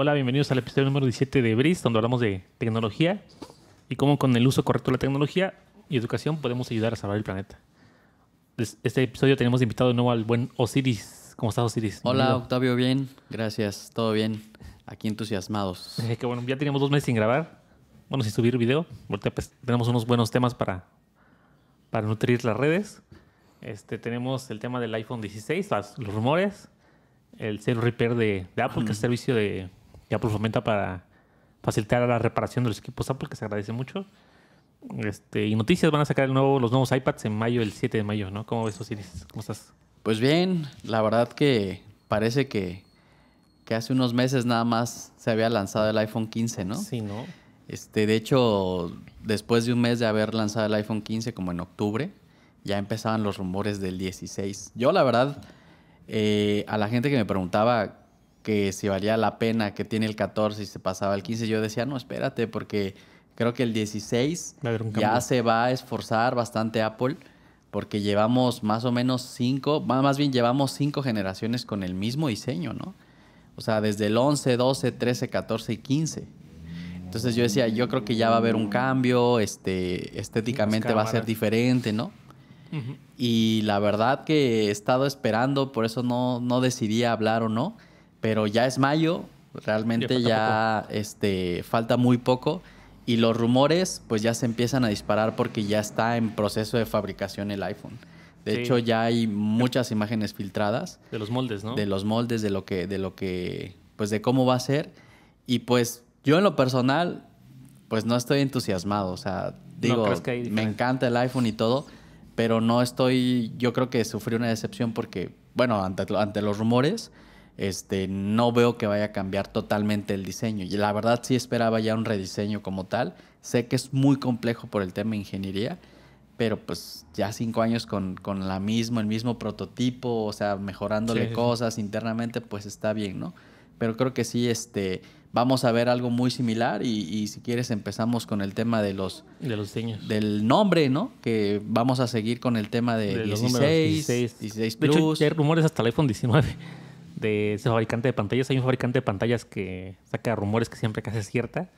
Hola, bienvenidos al episodio número 17 de BRIS, donde hablamos de tecnología y cómo con el uso correcto de la tecnología y educación podemos ayudar a salvar el planeta. Este episodio tenemos invitado de nuevo al buen Osiris. ¿Cómo estás, Osiris? Hola, Octavio, bien. Gracias, todo bien. Aquí entusiasmados. Eh, que bueno, ya tenemos dos meses sin grabar, bueno, sin subir video. Ahorita pues, tenemos unos buenos temas para, para nutrir las redes. Este, tenemos el tema del iPhone 16, los rumores, el ser Repair de, Apple, que es mm. servicio de ya Apple fomenta para facilitar la reparación de los equipos Apple, que se agradece mucho. Este, y noticias, van a sacar el los nuevos iPads en mayo, el 7 de mayo, ¿no? ¿Cómo ves, Osiris? ¿Cómo estás? Pues bien, la verdad que parece que, hace unos meses nada más se había lanzado el iPhone 15, ¿no? Sí, ¿no? Este, de hecho, después de un mes de haber lanzado el iPhone 15, como en octubre, ya empezaban los rumores del 16. Yo, la verdad, eh, a la gente que me preguntaba que si valía la pena que tiene el 14 y se pasaba el 15, yo decía, no, espérate, porque creo que el 16 ya se va a esforzar bastante Apple, porque llevamos más o menos cinco, más bien llevamos cinco generaciones con el mismo diseño, ¿no? O sea, desde el 11, 12, 13, 14 y 15. Entonces yo decía, yo creo que ya va a haber un cambio, este, estéticamente va a ser diferente, ¿no? Y la verdad que he estado esperando, por eso no, no decidí hablar o no pero ya es mayo, realmente ya, este, falta muy poco y los rumores pues ya se empiezan a disparar porque ya está en proceso de fabricación el iPhone. De hecho ya hay muchas imágenes filtradas de los moldes, ¿no? De los moldes de lo que de lo que pues de cómo va a ser y pues yo en lo personal pues no estoy entusiasmado, o sea, digo, me encanta el iPhone y todo, pero no estoy, yo creo que sufrí una decepción porque bueno, ante, ante los rumores, este, no veo que vaya a cambiar totalmente el diseño. Y la verdad sí esperaba ya un rediseño como tal. Sé que es muy complejo por el tema de ingeniería, pero pues ya cinco años con, con la misma, el mismo prototipo, o sea, mejorándole cosas internamente, pues está bien, ¿no? Pero creo que sí, este, vamos a ver algo muy similar y, si quieres empezamos con el tema de los... De los diseños. Del nombre, ¿no? Que vamos a seguir con el tema de, 16, 16, 16 Plus. De hecho, hay rumores hasta el iPhone 19 de ese fabricante de pantallas. Hay un fabricante de pantallas que saca rumores que siempre casi es cierta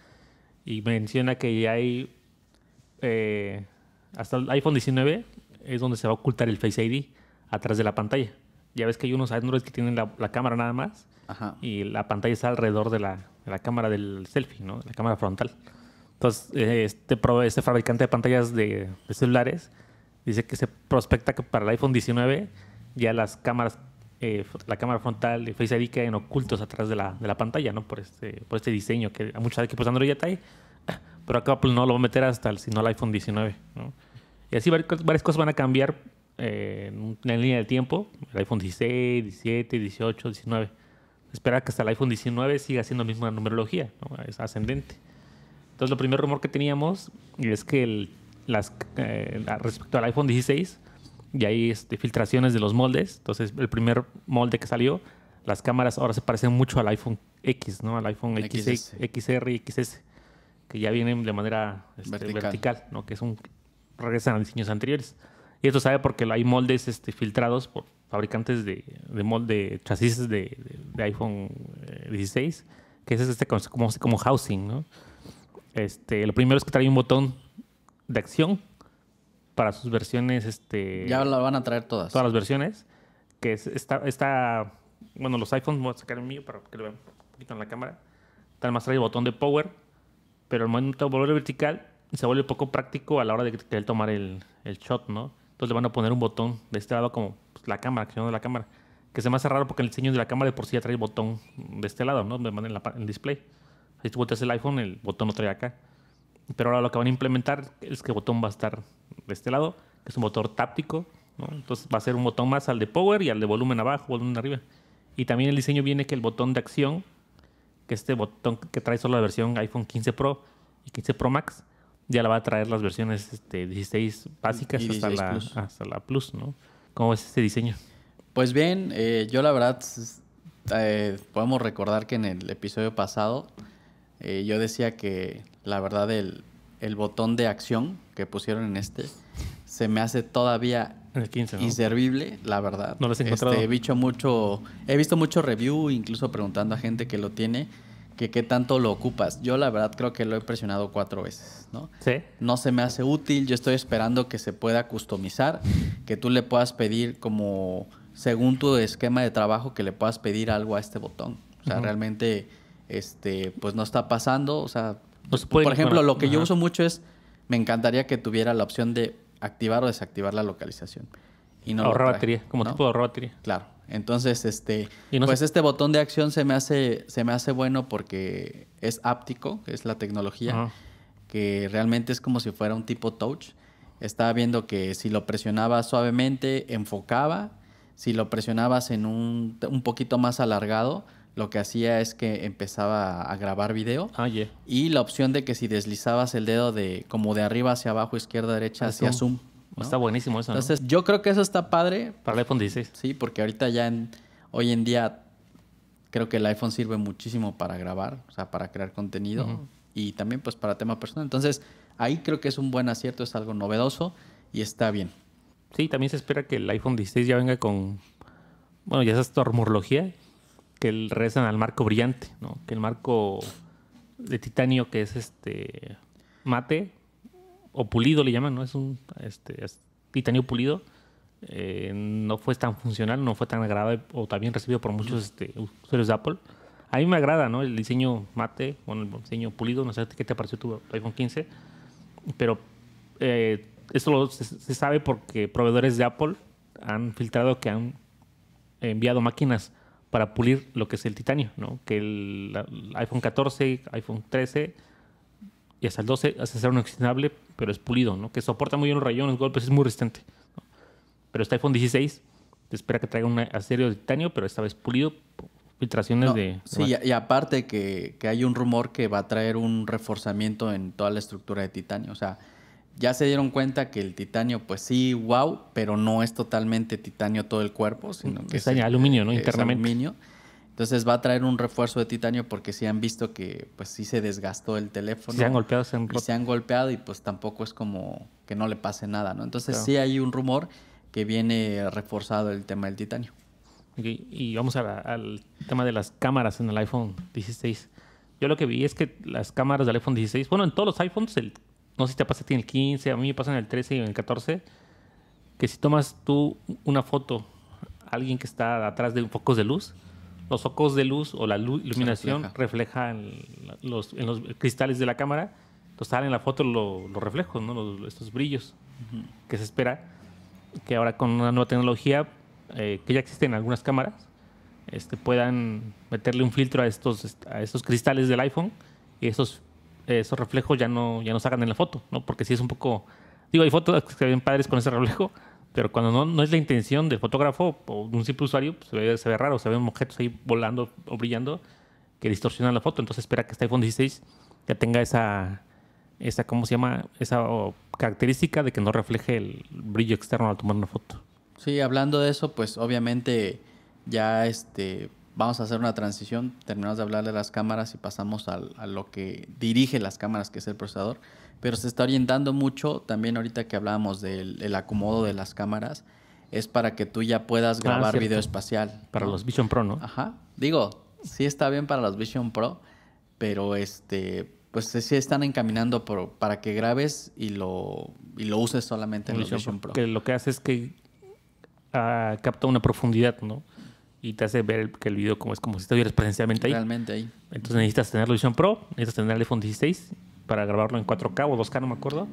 y menciona que ya hay eh, hasta el iPhone 19 es donde se va a ocultar el Face ID atrás de la pantalla. Ya ves que hay unos Android que tienen la, cámara nada más y la pantalla está alrededor de la, de la, cámara del selfie, ¿no? La cámara frontal. Entonces, eh, este, este fabricante de pantallas de, celulares dice que se prospecta que para el iPhone 19 ya las cámaras eh, la cámara frontal de Face ID en ocultos atrás de la, de la pantalla, ¿no? Por este, por este diseño que a muchos equipos Android ya ahí, pero acá Apple no lo va a meter hasta el, sino el iPhone 19, ¿no? Y así varias cosas van a cambiar eh, en la línea del tiempo, el iPhone 16, 17, 18, 19. Espera que hasta el iPhone 19 siga siendo la misma numerología, ¿no? es ascendente. Entonces, lo primer rumor que teníamos es que el, las, eh, respecto al iPhone 16, y hay este, filtraciones de los moldes. Entonces, el primer molde que salió, las cámaras ahora se parecen mucho al iPhone X, ¿no? Al iPhone XS. XR y XS, que ya vienen de manera este, vertical. ¿no? Que es regresan a diseños anteriores. Y esto sabe porque hay moldes este, filtrados por fabricantes de, de molde, chasis de, de, iPhone 16, eh, que es este como, como housing, ¿no? Este, lo primero es que trae un botón de acción para sus versiones, este... Ya la van a traer todas. Todas las versiones. Que está... está bueno, los iPhones, voy a sacar el mío para que lo vean un poquito en la cámara. Tal más trae el botón de power, pero el momento de volver vertical se vuelve poco práctico a la hora de querer tomar el, el, shot, ¿no? Entonces le van a poner un botón de este lado como pues, la cámara, que de la cámara. Que se me hace raro porque el diseño de la cámara de por sí ya trae el botón de este lado, ¿no? Me en el display. Si tú volteas el iPhone, el botón lo trae acá. Pero ahora lo que van a implementar es que el botón va a estar de este lado, que es un motor táctico. Entonces va a ser un botón más al de power y al de volumen abajo, volumen arriba. Y también el diseño viene que el botón de acción, que este botón que trae solo la versión iPhone 15 Pro y 15 Pro Max, ya la va a traer las versiones 16 este, básicas hasta, la, plus. ¿no? ¿Cómo es este diseño? Pues bien, eh, yo la verdad, eh, podemos recordar que en el episodio pasado eh, yo decía que la verdad, el, el botón de acción que pusieron en este se me hace todavía inservible, la verdad. No lo este, he encontrado. visto mucho, he visto mucho review, incluso preguntando a gente que lo tiene, que qué tanto lo ocupas. Yo la verdad creo que lo he presionado cuatro veces, ¿no? No se me hace útil, yo estoy esperando que se pueda customizar, que tú le puedas pedir como, según tu esquema de trabajo, que le puedas pedir algo a este botón. O sea, realmente, este, pues no está pasando, o sea, por ejemplo, lo que yo uso mucho es, me encantaría que tuviera la opción de activar o desactivar la localización. Y no batería, como tipo de batería. Claro. Entonces, este, pues este botón de acción se me hace, se me hace bueno porque es áptico, es la tecnología, que realmente es como si fuera un tipo touch. Estaba viendo que si lo presionaba suavemente, enfocaba. Si lo presionabas en un poquito más alargado, lo que hacía es que empezaba a grabar video. Ah, y la opción de que si deslizabas el dedo de como de arriba hacia abajo, izquierda, derecha, ah, hacia zoom. Está buenísimo eso. ¿no? Entonces, yo creo que eso está padre. Para el iPhone 16. Sí, porque ahorita ya en, hoy en día creo que el iPhone sirve muchísimo para grabar, o sea, para crear contenido y también pues para tema personal. Entonces, ahí creo que es un buen acierto, es algo novedoso y está bien. Sí, también se espera que el iPhone 16 ya venga con bueno, ya esa es hormología que rezan al marco brillante, ¿no? Que el marco de titanio que es este mate o pulido le llaman, ¿no? Es un este, titanio pulido. Eh, no fue tan funcional, no fue tan agradable o también recibido por muchos este, usuarios de Apple. A mí me agrada, ¿no? El diseño mate, o el diseño pulido, no sé qué te pareció tu iPhone 15, pero eso eh, esto se, sabe porque proveedores de Apple han filtrado que han enviado máquinas para pulir lo que es el titanio, ¿no? Que el, iPhone 14, iPhone 13 y hasta el 12 hace ser un pero es pulido, ¿no? Que soporta muy bien los rayones, golpes, es muy resistente. Pero este iPhone 16 te espera que traiga un acero de titanio, pero esta vez pulido, filtraciones de... Sí, Y, aparte que, que hay un rumor que va a traer un reforzamiento en toda la estructura de titanio, o sea ya se dieron cuenta que el titanio, pues sí, wow, pero no es totalmente titanio todo el cuerpo, sino mm, que es, aluminio, ¿no? Internamente. Entonces va a traer un refuerzo de titanio porque sí han visto que pues sí se desgastó el teléfono. Se han golpeado, se han golpeado. Se han golpeado y pues tampoco es como que no le pase nada, ¿no? Entonces sí hay un rumor que viene reforzado el tema del titanio. Y vamos al tema de las cámaras en el iPhone 16. Yo lo que vi es que las cámaras del iPhone 16, bueno, en todos los iPhones el no sé si te pasa en el 15, a mí me pasa en el 13 y en el 14, que si tomas tú una foto a alguien que está atrás de focos de luz, los focos de luz o la iluminación refleja. reflejan los, en los cristales de la cámara, entonces salen en la foto los reflejos, ¿no? estos brillos que se espera que ahora con una nueva tecnología eh, que ya existe en algunas cámaras, este, puedan meterle un filtro a estos, a estos cristales del iPhone y esos esos reflejos ya no, ya no en la foto, ¿no? Porque si es un poco... Digo, hay fotos que se ven padres con ese reflejo, pero cuando no, no es la intención del fotógrafo o de un simple usuario, pues se, ve, se, ve, raro, se ven objetos ahí volando o brillando que distorsionan la foto. Entonces espera que este iPhone 16 ya tenga esa, esa ¿cómo se llama? Esa característica de que no refleje el brillo externo al tomar una foto. Sí, hablando de eso, pues obviamente ya este vamos a hacer una transición, terminamos de hablar de las cámaras y pasamos a, lo que dirige las cámaras, que es el procesador, pero se está orientando mucho también ahorita que hablábamos del acomodo de las cámaras, es para que tú ya puedas ah, grabar video espacial. Para los Vision Pro, ¿no? Ajá. Digo, sí está bien para los Vision Pro, pero este, pues sí están encaminando para que grabes y lo, y lo uses solamente en los Vision Pro. lo que hace es que ah, capta una profundidad, ¿no? y te hace ver que el video como es como si estuvieras presencialmente ahí. Realmente ahí. Entonces necesitas tener la visión Pro, necesitas tener el iPhone 16 para grabarlo en 4K o 2K, no me acuerdo.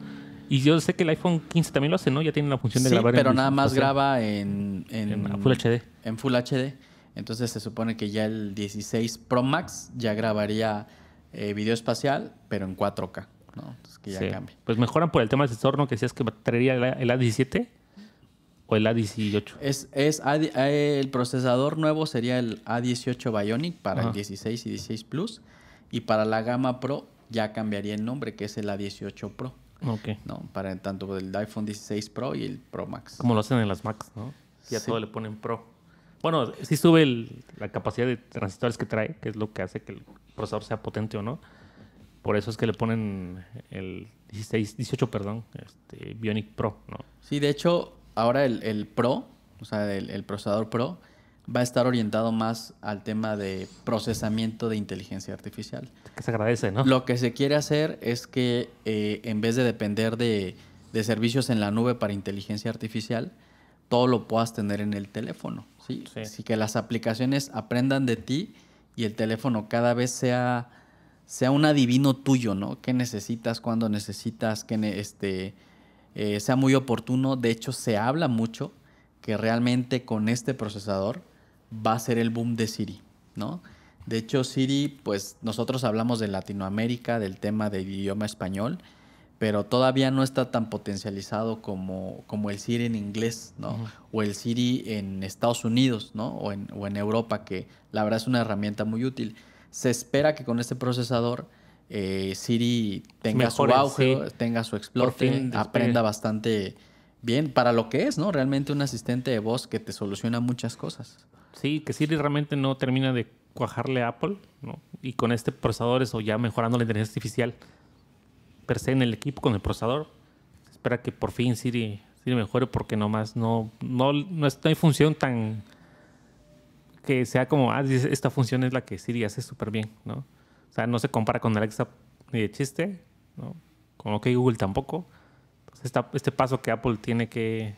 Y yo sé que el iPhone 15 también lo hace, ¿no? Ya tiene la función de grabar pero nada más graba en, en, Full HD. En Full HD. Entonces se supone que ya el 16 Pro Max ya grabaría eh, video espacial, pero en 4K. ¿no? Entonces ya Pues mejoran por el tema del sensor, ¿no? Que decías que traería el, A17 ¿O el A18? Es, el procesador nuevo sería el A18 Bionic para el 16 y 16 Plus. Y para la gama Pro ya cambiaría el nombre, que es el A18 Pro. Ok. ¿no? Para tanto el iPhone 16 Pro y el Pro Max. Como lo hacen en las Max, ¿no? Ya todo le ponen Pro. Bueno, sí sube la capacidad de transistores que trae, que es lo que hace que el procesador sea potente o no. Por eso es que le ponen el 16, 18, perdón, este, Bionic Pro, ¿no? Sí, de hecho, ahora el, Pro, o sea, el, procesador Pro, va a estar orientado más al tema de procesamiento de inteligencia artificial. Que se agradece, ¿no? Lo que se quiere hacer es que eh, en vez de depender de, servicios en la nube para inteligencia artificial, todo lo puedas tener en el teléfono. ¿sí? sí. Así que las aplicaciones aprendan de ti y el teléfono cada vez sea, sea un adivino tuyo, ¿no? ¿Qué necesitas, cuándo necesitas, qué, necesitas? Eh, sea muy oportuno. De hecho, se habla mucho que realmente con este procesador va a ser el boom de Siri, ¿no? De hecho, Siri, pues nosotros hablamos de Latinoamérica, del tema del idioma español, pero todavía no está tan potencializado como, como el Siri en inglés, ¿no? O el Siri en Estados Unidos, ¿no? O en, o en Europa, que la verdad es una herramienta muy útil. Se espera que con este procesador eh, Siri tenga su auge, tenga su explote, aprenda bastante bien para lo que es, ¿no? Realmente un asistente de voz que te soluciona muchas cosas. Sí, que Siri realmente no termina de cuajarle a Apple, ¿no? Y con este procesador, eso ya mejorando la inteligencia artificial per se en el equipo con el procesador, espera que por fin Siri, Siri mejore porque nomás no, no, no, es, no hay función tan que sea como, ah, esta función es la que Siri hace súper bien, ¿no? O sea, no se compara con Alexa ni de chiste, ¿no? Con lo que Google tampoco. Entonces, este paso que Apple tiene que,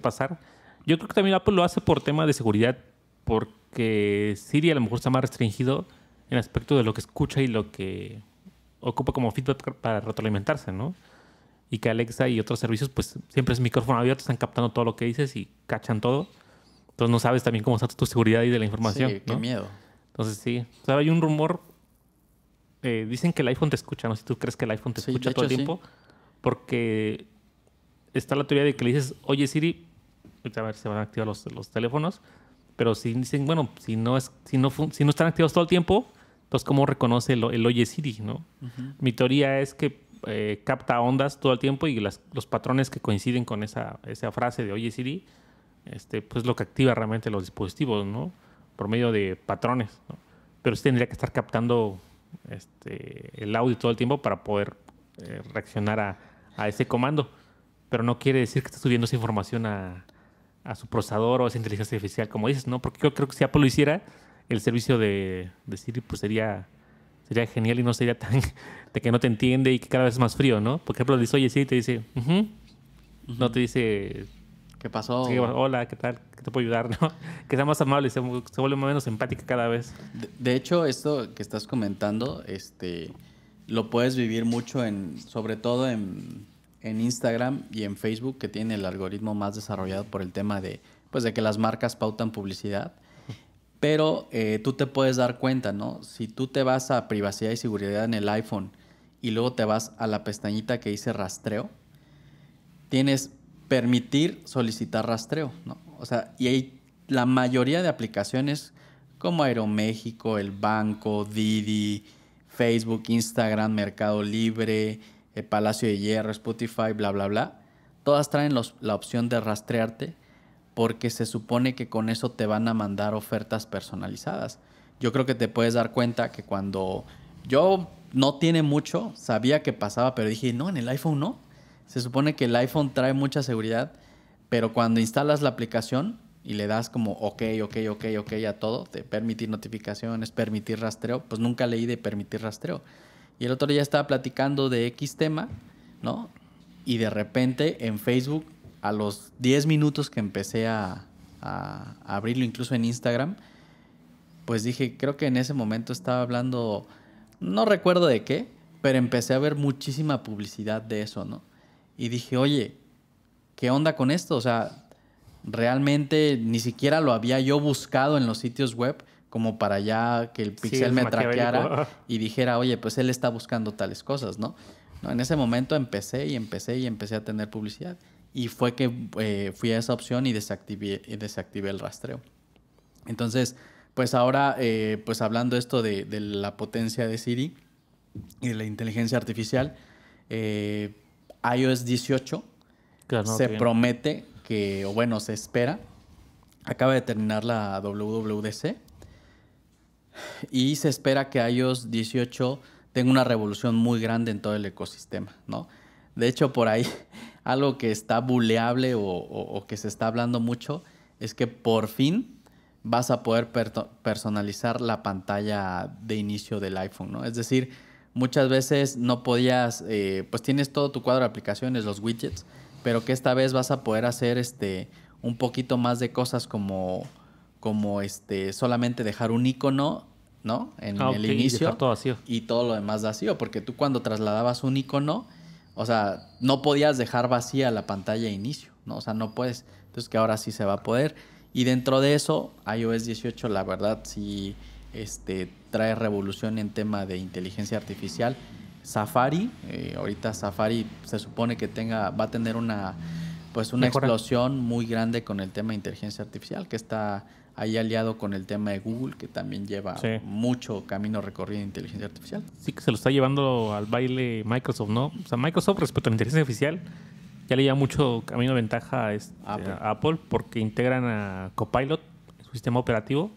pasar. Yo creo que también Apple lo hace por tema de seguridad, porque Siri a lo mejor está más restringido en aspecto de lo que escucha y lo que ocupa como feedback para retroalimentarse, ¿no? Y que Alexa y otros servicios, pues siempre es micrófono abierto, están captando todo lo que dices y cachan todo. Entonces no sabes también cómo está tu seguridad y de la información. Sí, qué miedo. Entonces sí. O sea, hay un rumor eh, dicen que el iPhone te escucha, no si tú crees que el iPhone te escucha todo el tiempo, porque está la teoría de que le dices, oye Siri, pues, a ver, se van a activar los, teléfonos, pero si dicen, bueno, si no, es, si, no si no están activados todo el tiempo, entonces ¿cómo reconoce el, oye Siri? ¿no? Mi teoría es que eh, capta ondas todo el tiempo y las, los patrones que coinciden con esa, esa frase de oye Siri, este, pues lo que activa realmente los dispositivos, ¿no? Por medio de patrones, ¿no? Pero sí tendría que estar captando este, el audio todo el tiempo para poder eh, reaccionar a, ese comando. Pero no quiere decir que está subiendo esa información a, su procesador o a esa inteligencia artificial, como dices, ¿no? Porque yo creo que si Apple lo hiciera, el servicio de, de Siri pues sería, sería genial y no sería tan de que no te entiende y que cada vez es más frío, ¿no? porque ejemplo, dice, oye, Siri te dice, no te dice ¿Qué pasó? hola, ¿qué tal? ¿Qué te puedo ayudar? ¿No? Que sea más amable y se, se vuelve menos empática cada vez. De, hecho, esto que estás comentando, este, lo puedes vivir mucho en, sobre todo en, Instagram y en Facebook, que tiene el algoritmo más desarrollado por el tema de, pues, de que las marcas pautan publicidad. Pero eh, tú te puedes dar cuenta, ¿no? Si tú te vas a privacidad y seguridad en el iPhone y luego te vas a la pestañita que dice rastreo, tienes permitir solicitar rastreo, ¿no? O sea, y hay la mayoría de aplicaciones como Aeroméxico, el banco, Didi, Facebook, Instagram, Mercado Libre, el eh, Palacio de Hierro, Spotify, bla, bla, bla, todas traen la opción de rastrearte porque se supone que con eso te van a mandar ofertas personalizadas. Yo creo que te puedes dar cuenta que cuando yo no tiene mucho, sabía que pasaba, pero dije, no, en el iPhone no. Se supone que el iPhone trae mucha seguridad, pero cuando instalas la aplicación y le das como ok, ok, ok, ok a todo, de permitir notificaciones, permitir rastreo, pues nunca leí de permitir rastreo. Y el otro día estaba platicando de X tema, ¿no? Y de repente en Facebook, a los 10 minutos que empecé a, a abrirlo, incluso en Instagram, pues dije, creo que en ese momento estaba hablando, no recuerdo de qué, pero empecé a ver muchísima publicidad de eso, ¿no? y dije, oye, ¿qué onda con esto? O sea, realmente ni siquiera lo había yo buscado en los sitios web como para ya que el pixel me traqueara y dijera, oye, pues él está buscando tales cosas, ¿no? ¿no? En ese momento empecé y empecé y empecé a tener publicidad. Y fue que eh, fui a esa opción y desactivé, y desactivé el rastreo. Entonces, pues ahora, eh, pues hablando esto de, la potencia de Siri y de la inteligencia artificial, eh, iOS 18 se promete que, o bueno, se espera, acaba de terminar la WWDC y se espera que iOS 18 tenga una revolución muy grande en todo el ecosistema, ¿no? De hecho, por ahí algo que está buleable o, que se está hablando mucho es que por fin vas a poder personalizar la pantalla de inicio del iPhone, ¿no? Es decir, muchas veces no podías, eh, pues tienes todo tu cuadro de aplicaciones, los widgets, pero que esta vez vas a poder hacer este un poquito más de cosas como, como este, solamente dejar un icono, ¿no? En ah, el inicio. Y todo vacío. Y todo lo demás vacío, porque tú cuando trasladabas un icono, o sea, no podías dejar vacía la pantalla de inicio, ¿no? O sea, no puedes. Entonces que ahora sí se va a poder. Y dentro de eso, iOS 18, la verdad, sí este, trae revolución en tema de inteligencia artificial. Safari, eh, ahorita Safari se supone que tenga, va a tener una, pues una explosión muy grande con el tema de inteligencia artificial, que está ahí aliado con el tema de Google, que también lleva mucho camino recorrido en inteligencia artificial. Sí, que se lo está llevando al baile Microsoft, ¿no? O sea, Microsoft respecto a inteligencia artificial ya le lleva mucho camino de ventaja a, este, Apple. Apple porque integran a Copilot, su sistema operativo,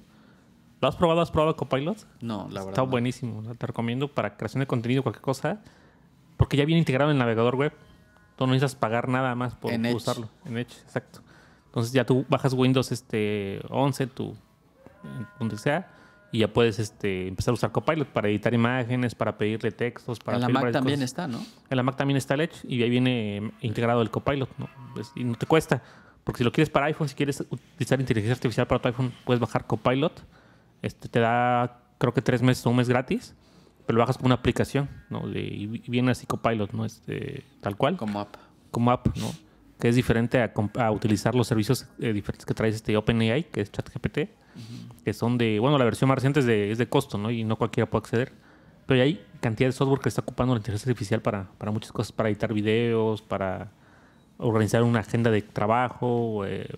has probado? ¿Has probado Copilot? No, la verdad. Está buenísimo. Te recomiendo para creación de contenido, cualquier cosa. Porque ya viene integrado en el navegador web. Tú no necesitas pagar nada más por usarlo. En Edge, exacto. Entonces ya tú bajas Windows este 11, tu, donde sea, y ya puedes este, empezar a usar Copilot para editar imágenes, para pedirle textos. Para en la Mac también está, ¿no? En la Mac también está el Edge y ahí viene em, integrado el Copilot. y no te cuesta. Porque si lo quieres para iPhone, si quieres utilizar inteligencia artificial para tu iPhone, puedes bajar Copilot este te da, creo que tres meses o un mes gratis, pero lo bajas como una aplicación, ¿no? y viene así Copilot, ¿no? Este, tal cual. Como app. Como app, ¿no? Que es diferente a, utilizar los servicios eh, diferentes que trae este OpenAI, que es ChatGPT, que son de, bueno, la versión más reciente es de, es de costo, ¿no? Y no cualquiera puede acceder. Pero hay cantidad de software que está ocupando la inteligencia artificial para, para muchas cosas, para editar videos, para organizar una agenda de trabajo, eh,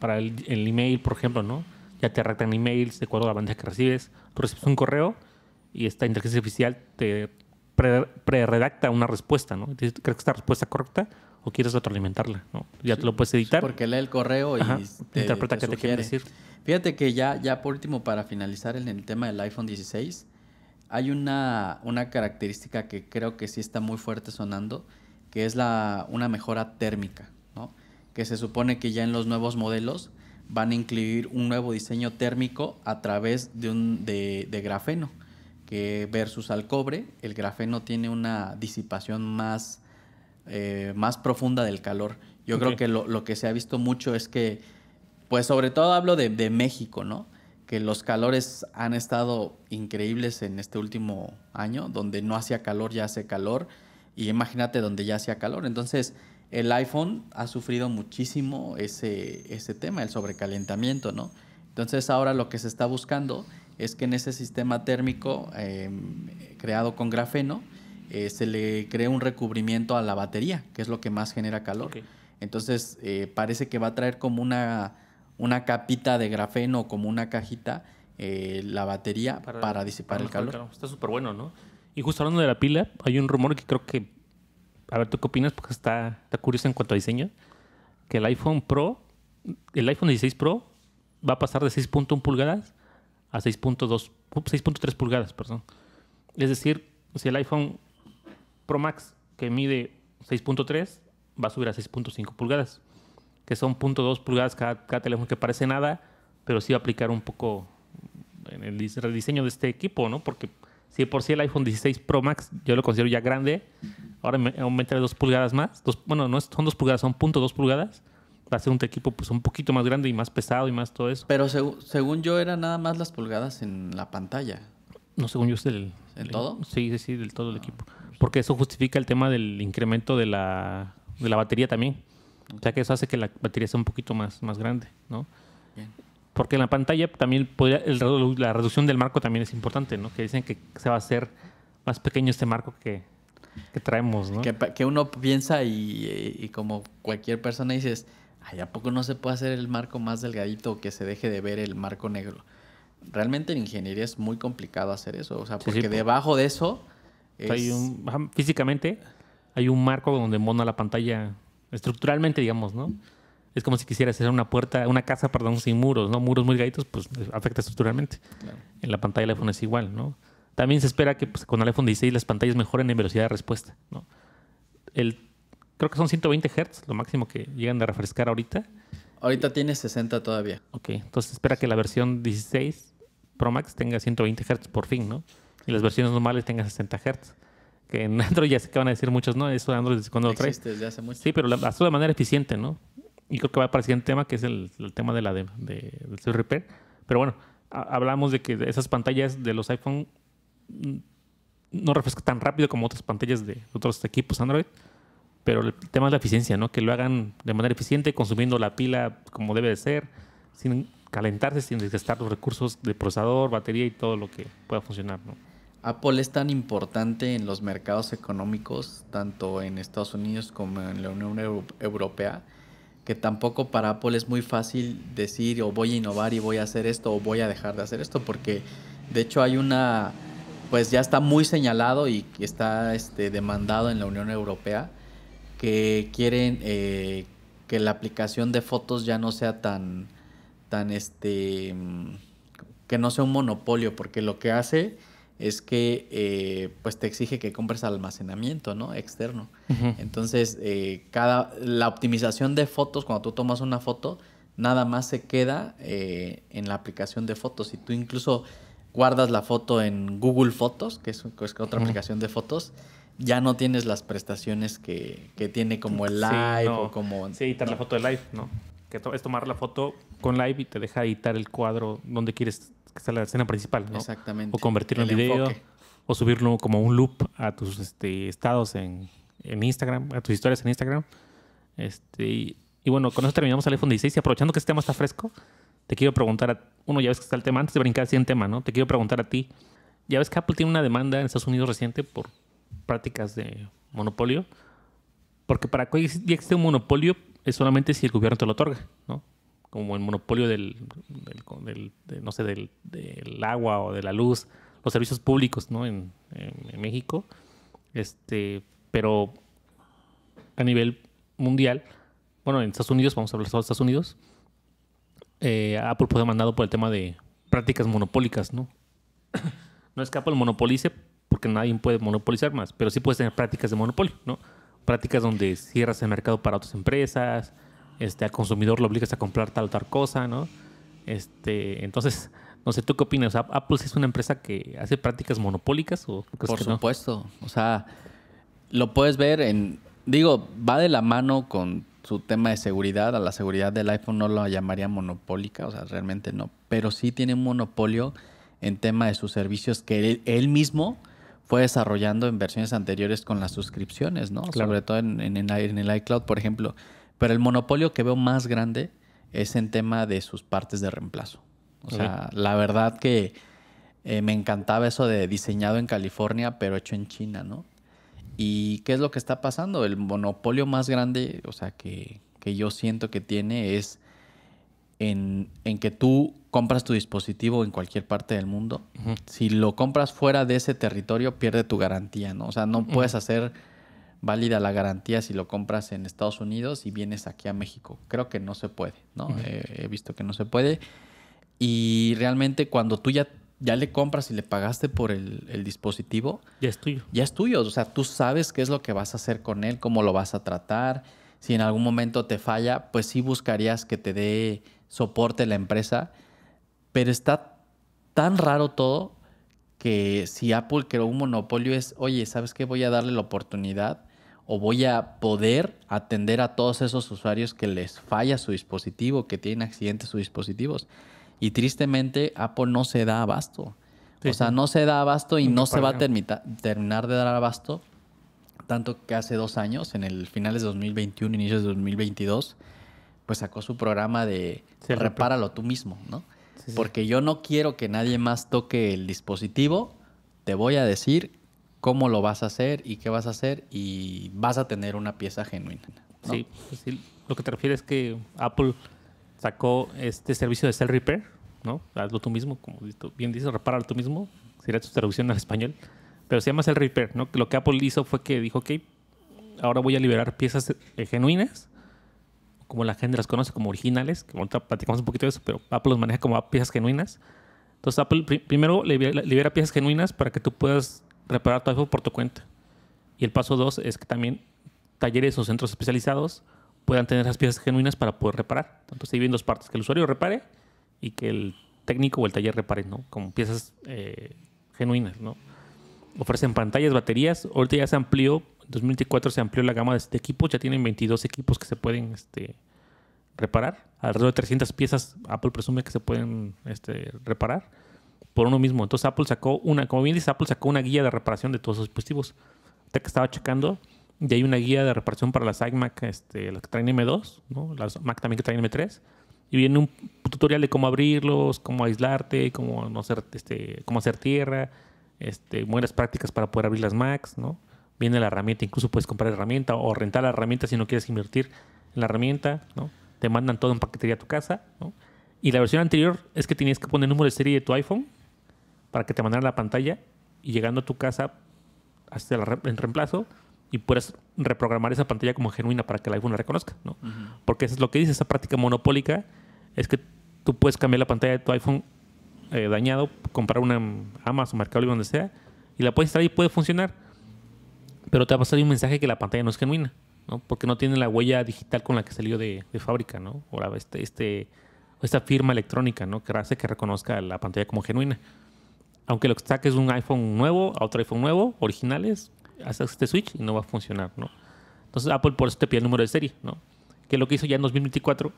para el, email, por ejemplo, ¿no? ya te redactan emails, de acuerdo a la bandeja que recibes. Tú recibes un correo y esta inteligencia artificial te pre una respuesta, ¿no? ¿Crees que esta respuesta correcta o quieres retroalimentarla? Ya te lo puedes editar. Porque lee el correo y te, interpreta qué te quiere decir. Fíjate que ya, ya por último, para finalizar en el tema del iPhone 16, hay una, una característica que creo que sí está muy fuerte sonando, que es la, una mejora térmica, ¿no? Que se supone que ya en los nuevos modelos van a incluir un nuevo diseño térmico a través de, un, de, grafeno, que versus al cobre, el grafeno tiene una disipación más, eh, más profunda del calor. Yo creo que lo, que se ha visto mucho es que, pues sobre todo hablo de, de México, ¿no? que los calores han estado increíbles en este último año, donde no hacía calor, ya hace calor, y imagínate donde ya hacía calor. Entonces, el iPhone ha sufrido muchísimo ese, ese tema, el sobrecalentamiento, ¿no? Entonces ahora lo que se está buscando es que en ese sistema térmico em, creado con grafeno eh, se le cree un recubrimiento a la batería, que es lo que más genera calor. Entonces eh, parece que va a traer como una, una capita de grafeno, como una cajita, eh, la batería para, disipar el calor. calor. Está súper bueno, ¿no? Y justo hablando de la pila, hay un rumor que creo que a ver, ¿tú qué opinas? Porque está, curioso en cuanto a diseño. Que el iPhone Pro, el iPhone 16 Pro va a pasar de 6.1 pulgadas a 6.2, 6.3 uh, pulgadas, perdón. Es decir, si el iPhone Pro Max que mide 6.3 va a subir a 6.5 pulgadas, que son 0.2 pulgadas cada, cada, teléfono que parece nada, pero sí va a aplicar un poco en el rediseño de este equipo, ¿no? Porque si por si el iPhone 16 Pro Max yo lo considero ya grande, ahora me aumentaré dos pulgadas más. Dos, bueno, no son dos pulgadas, son punto dos pulgadas. Va a ser un equipo pues un poquito más grande y más pesado y más todo eso. Pero según yo era nada más las pulgadas en la pantalla. No, según yo es el... todo? Sí, sí, sí, del todo el equipo. Porque eso justifica el tema del incremento de la, batería también. O sea que eso hace que la batería sea un poquito más, más grande, ¿no? Bien. Porque en la pantalla también la reducción del marco también es importante, ¿no? Que dicen que se va a hacer más pequeño este marco que, traemos, ¿no? Que, uno piensa y, como cualquier persona dices, ¿a poco no se puede hacer el marco más delgadito que se deje de ver el marco negro? Realmente en ingeniería es muy complicado hacer eso, o sea, porque debajo de eso... Es... físicamente hay un marco donde mona la pantalla estructuralmente, digamos, ¿no? Es como si quisieras hacer una puerta, una casa, perdón, sin muros, ¿no? Muros muy gaitos, pues afecta estructuralmente. En la pantalla del iPhone es igual, ¿no? También se espera que pues, con el iPhone 16 las pantallas mejoren en velocidad de respuesta, ¿no? El, creo que son 120 Hz, lo máximo que llegan a refrescar ahorita. Ahorita tiene 60 todavía. Ok, entonces espera que la versión 16 Pro Max tenga 120 Hz por fin, ¿no? Y las versiones normales tengan 60 Hz. Que en Android ya se que van a decir muchos, ¿no? Eso Android es cuando lo trae. desde hace mucho. Sí, pero la, de manera eficiente, ¿no? y creo que va a aparecer un tema, que es el, tema de la de, del CRP. Pero bueno, hablamos de que esas pantallas de los iPhone mm, no refrescan tan rápido como otras pantallas de otros equipos Android. Pero el tema es la eficiencia, ¿no? Que lo hagan de manera eficiente, consumiendo la pila como debe de ser, sin calentarse, sin desgastar los recursos de procesador, batería y todo lo que pueda funcionar, ¿no? Apple es tan importante en los mercados económicos, tanto en Estados Unidos como en la Unión Europea, que tampoco para Apple es muy fácil decir o voy a innovar y voy a hacer esto o voy a dejar de hacer esto, porque de hecho hay una, pues ya está muy señalado y está este, demandado en la Unión Europea que quieren eh, que la aplicación de fotos ya no sea tan, tan este, que no sea un monopolio, porque lo que hace es que eh, pues te exige que compres almacenamiento ¿no? externo. Entonces, eh, cada, la optimización de fotos, cuando tú tomas una foto, nada más se queda eh, en la aplicación de fotos. Si tú incluso guardas la foto en Google Fotos, que es, otra aplicación de fotos, ya no tienes las prestaciones que, tiene como el live sí, o como... editar la foto de live, ¿no? Que es tomar la foto con live y te deja editar el cuadro donde quieres que está la escena principal, ¿no? Exactamente. O convertirlo en video, o subirlo como un loop a tus este, estados en, Instagram, a tus historias en Instagram. Este, y, bueno, con eso terminamos el iPhone 16 y aprovechando que este tema está fresco, te quiero preguntar a uno, ya ves que está el tema, antes de brincar al siguiente tema, ¿no? Te quiero preguntar a ti, ya ves que Apple tiene una demanda en Estados Unidos reciente por prácticas de monopolio, porque para que exista un monopolio es solamente si el gobierno te lo otorga, ¿no? como el monopolio del, no sé, del, agua o de la luz, los servicios públicos, ¿no? En, México, este, pero a nivel mundial, bueno, en Estados Unidos, vamos a hablar de Estados Unidos, eh, Apple puede demandado por el tema de prácticas monopólicas, ¿no? no es que Apple monopolice, porque nadie puede monopolizar más, pero sí puedes tener prácticas de monopolio, ¿no? Prácticas donde cierras el mercado para otras empresas, este, al consumidor lo obligas a comprar tal o tal cosa, ¿no? Este, entonces, no sé, ¿tú qué opinas? ¿Apple es una empresa que hace prácticas monopólicas o pues Por supuesto, o sea, lo puedes ver en, digo, va de la mano con su tema de seguridad, a la seguridad del iPhone no lo llamaría monopólica, o sea, realmente no, pero sí tiene un monopolio en tema de sus servicios que él, mismo fue desarrollando en versiones anteriores con las suscripciones, ¿no? Sobre todo en, en el iCloud, por ejemplo. Pero el monopolio que veo más grande es en tema de sus partes de reemplazo. O sea, la verdad que eh, me encantaba eso de diseñado en California, pero hecho en China, ¿no? ¿Y qué es lo que está pasando? El monopolio más grande, o sea, que, que yo siento que tiene es en, que tú compras tu dispositivo en cualquier parte del mundo. Si lo compras fuera de ese territorio, pierde tu garantía, ¿no? O sea, no puedes hacer válida la garantía si lo compras en Estados Unidos y vienes aquí a México. Creo que no se puede, ¿no? Eh, he, visto que no se puede. Y realmente cuando tú ya, ya le compras y le pagaste por el, el, dispositivo, ya es tuyo. Ya es tuyo. O sea, tú sabes qué es lo que vas a hacer con él, cómo lo vas a tratar. Si en algún momento te falla, pues sí buscarías que te dé soporte la empresa. Pero está tan raro todo que si Apple creó un monopolio es, oye, ¿sabes qué? Voy a darle la oportunidad o voy a poder atender a todos esos usuarios que les falla su dispositivo, que tienen accidentes sus dispositivos. Y tristemente Apple no se da abasto. o sea, no se da abasto y no se va a terminar de dar abasto, tanto que hace dos años, en el finales de 2021, inicios de 2022, pues sacó su programa de repáralo tú mismo, ¿no? Porque yo no quiero que nadie más toque el dispositivo, te voy a decir cómo lo vas a hacer y qué vas a hacer y vas a tener una pieza genuina. Pues sí, lo que te refieres es que Apple sacó este servicio de self repair, ¿no? Hazlo tú mismo, como bien dices, repáralo tú mismo, sería tu traducción al español, pero se llama self repair, ¿no? Lo que Apple hizo fue que dijo, ok, ahora voy a liberar piezas eh, genuinas, como la gente las conoce como originales, que ahorita platicamos un poquito de eso, pero Apple los maneja como piezas genuinas. Entonces Apple primero libera piezas genuinas para que tú puedas reparar tu iPhone por tu cuenta. Y el paso dos es que también talleres o centros especializados puedan tener las piezas genuinas para poder reparar. Entonces, bien dos partes, que el usuario repare y que el técnico o el taller repare, ¿no? Como piezas eh, genuinas, ¿no? Ofrecen pantallas, baterías. Ahorita ya se amplió, en 2024 se amplió la gama de este equipo, ya tienen 22 equipos que se pueden este, reparar. Alrededor de 300 piezas, Apple presume que se pueden este, reparar por uno mismo. Entonces Apple sacó una, como bien dice, Apple sacó una guía de reparación de todos sus dispositivos. Ahorita que estaba checando, y hay una guía de reparación para las iMac, este, las que traen M2, las Mac también que traen M3. Y viene un tutorial de cómo abrirlos, cómo aislarte, cómo, no hacer, este, cómo hacer tierra, este, buenas prácticas para poder abrir las Macs, ¿no? Viene la herramienta, incluso puedes comprar herramienta o rentar la herramienta si no quieres invertir en la herramienta, ¿no? Te mandan todo en paquetería a tu casa, Y la versión anterior es que tenías que poner el número de serie de tu iPhone para que te mandaran la pantalla y llegando a tu casa hasta el, reemplazo y puedes reprogramar esa pantalla como genuina para que el iPhone la reconozca, ¿no? Porque eso es lo que dice esa práctica monopólica, es que tú puedes cambiar la pantalla de tu iPhone eh, dañado, comprar una Amazon, Mercado donde sea, y la puedes instalar y puede funcionar, pero te va a pasar un mensaje que la pantalla no es genuina, Porque no tiene la huella digital con la que salió de, fábrica, ¿no? O la, este, este, esta firma electrónica, ¿no? Que hace que reconozca la pantalla como genuina aunque lo que saques un iPhone nuevo, a otro iPhone nuevo, originales, haces este switch y no va a funcionar, ¿no? Entonces Apple por eso te pide el número de serie, ¿no? Que lo que hizo ya en 2024,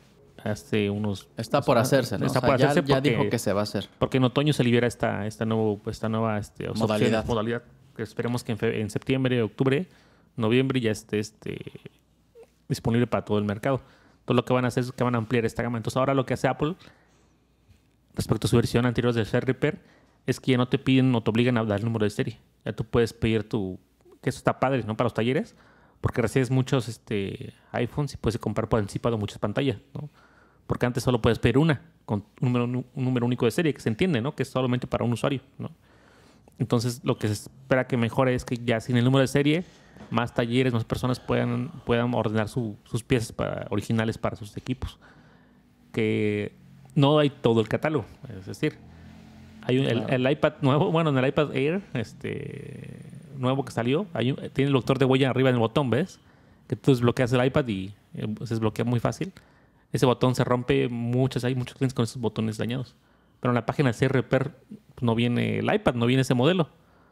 hace unos... Está pues, por ah, hacerse, ¿no? Está por ya, hacerse ya dijo que se va a hacer. Porque en otoño se libera esta, esta, nuevo, esta nueva este, modalidad. modalidad. Que esperemos que en, septiembre, octubre, noviembre ya esté este, disponible para todo el mercado. Entonces lo que van a hacer es que van a ampliar esta gama. Entonces ahora lo que hace Apple respecto a su versión anterior de Share Repair es que ya no te piden o te obligan a dar el número de serie. Ya tú puedes pedir tu... Que eso está padre, ¿no? Para los talleres, porque recibes muchos este, iPhones y puedes comprar por anticipado muchas pantallas, ¿no? Porque antes solo puedes pedir una, con un número, un número único de serie, que se entiende, ¿no? Que es solamente para un usuario, ¿no? Entonces, lo que se espera que mejore es que ya sin el número de serie, más talleres, más personas puedan, puedan ordenar sus piezas para, originales para sus equipos. Que no hay todo el catálogo, es decir, hay un, el, iPad nuevo, bueno, en el iPad Air, este nuevo que salió, tiene el doctor de huella arriba en el botón, ¿ves? Que tú desbloqueas el iPad y eh, se desbloquea muy fácil. Ese botón se rompe muchas, hay muchos clientes con esos botones dañados. Pero en la página de CRP pues, no viene el iPad, no viene ese modelo.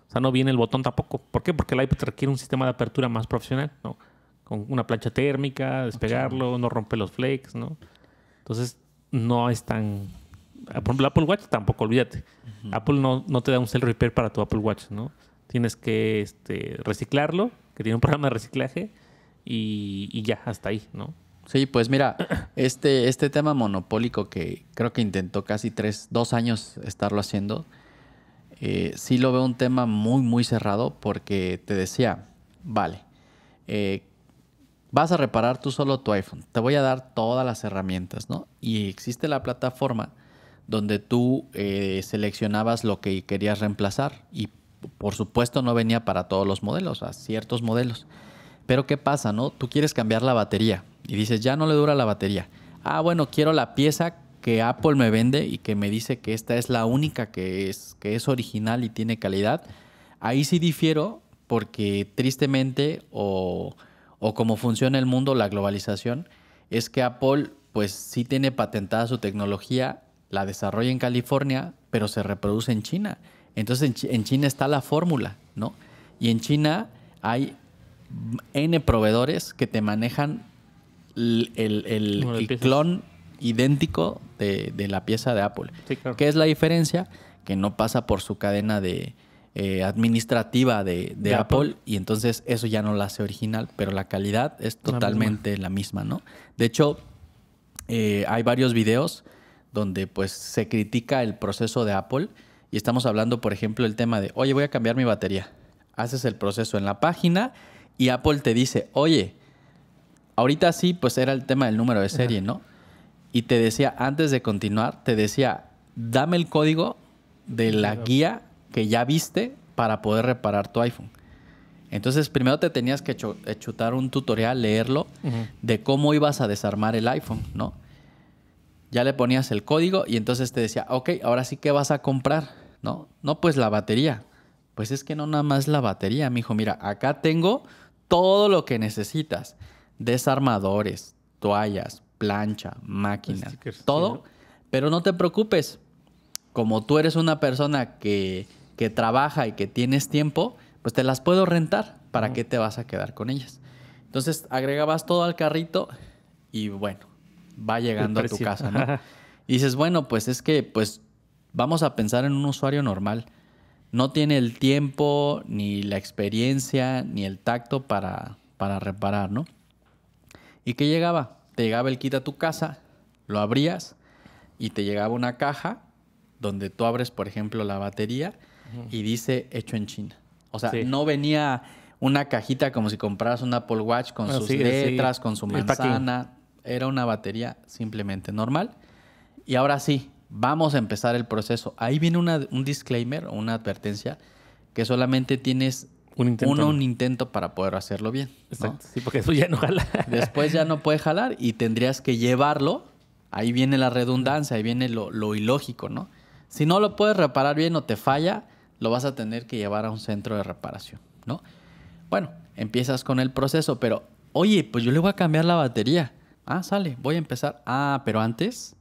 O sea, no viene el botón tampoco. ¿Por qué? Porque el iPad requiere un sistema de apertura más profesional, ¿no? Con una plancha térmica, despegarlo, no rompe los flakes, ¿no? Entonces, no es tan Ah, por ejemplo, Apple Watch tampoco, olvídate. Apple no, te da un cell repair para tu Apple Watch, ¿no? Tienes que este, reciclarlo, que tiene un programa de reciclaje, y, ya, hasta ahí, ¿no? Sí, pues mira, este, este tema monopólico que creo que intentó casi tres, dos años estarlo haciendo, eh, sí lo veo un tema muy, muy cerrado porque te decía, vale, eh, vas a reparar tú solo tu iPhone, te voy a dar todas las herramientas, ¿no? Y existe la plataforma donde tú eh, seleccionabas lo que querías reemplazar y por supuesto no venía para todos los modelos, a ciertos modelos. Pero ¿qué pasa, no? Tú quieres cambiar la batería y dices, ya no le dura la batería. Ah, bueno, quiero la pieza que Apple me vende y que me dice que esta es la única que es, que es original y tiene calidad. Ahí sí difiero porque tristemente o, o como funciona el mundo, la globalización, es que Apple pues sí tiene patentada su tecnología la desarrolla en California, pero se reproduce en China. Entonces en, China está la fórmula, ¿no? Y en China hay N proveedores que te manejan el, clon idéntico de, de, la pieza de Apple. ¿Qué es la diferencia? Que no pasa por su cadena de eh, administrativa de, Apple, y entonces eso ya no la hace original, pero la calidad es totalmente la misma, ¿no? De hecho, eh, hay varios videos donde pues se critica el proceso de Apple y estamos hablando, por ejemplo, el tema de, oye, voy a cambiar mi batería. Haces el proceso en la página y Apple te dice, oye, ahorita sí, pues era el tema del número de serie, ¿no? Y te decía, antes de continuar, te decía, dame el código de la guía que ya viste para poder reparar tu iPhone. Entonces, primero te tenías que eh, chutar un tutorial, leerlo, de cómo ibas a desarmar el iPhone, ¿no? ya le ponías el código y entonces te decía, ok, ahora sí que vas a comprar, ¿no? No, pues la batería. Pues es que no nada más la batería, mijo. Mira, acá tengo todo lo que necesitas. Desarmadores, toallas, plancha, máquina, todo. Pero no te preocupes. Como tú eres una persona que, trabaja y que tienes tiempo, pues te las puedo rentar. ¿Para qué te vas a quedar con ellas? Entonces agregabas todo al carrito y bueno, va llegando a tu casa, ¿no? Y dices, bueno, pues es que pues vamos a pensar en un usuario normal. No tiene el tiempo, ni la experiencia, ni el tacto para, para reparar, ¿no? ¿Y qué llegaba? Te llegaba el kit a tu casa, lo abrías y te llegaba una caja donde tú abres, por ejemplo, la batería y dice hecho en China. O sea, no venía una cajita como si compraras un Apple Watch con sus letras, con su manzana era una batería simplemente normal. Y ahora sí, vamos a empezar el proceso. Ahí viene un disclaimer o una advertencia que solamente tienes un intento, un intento para poder hacerlo bien. Exacto. Sí, porque eso ya no jala. Después ya no puede jalar y tendrías que llevarlo. Ahí viene la redundancia, ahí viene lo, lo ilógico, ¿no? Si no lo puedes reparar bien o te falla, lo vas a tener que llevar a un centro de reparación, ¿no? Bueno, empiezas con el proceso, pero oye, pues yo le voy a cambiar la batería. Ah, sale, voy a empezar. Ah, pero antes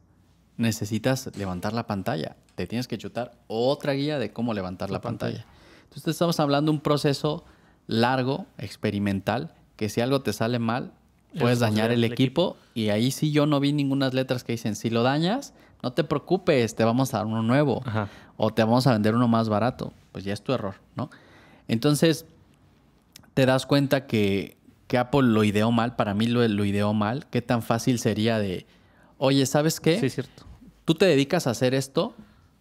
necesitas levantar la pantalla. Te tienes que chutar otra guía de cómo levantar la, pantalla. Entonces estamos hablando de un proceso largo, experimental, que si algo te sale mal, puedes dañar el, equipo. Y ahí sí yo no vi ninguna letras que dicen, si lo dañas, no te preocupes, te vamos a dar uno nuevo. O te vamos a vender uno más barato. Pues ya es tu error, ¿no? Entonces, te das cuenta que que Apple lo ideó mal, para mí lo, ideó mal, qué tan fácil sería de, oye, ¿sabes qué? Sí, cierto. Tú te dedicas a hacer esto,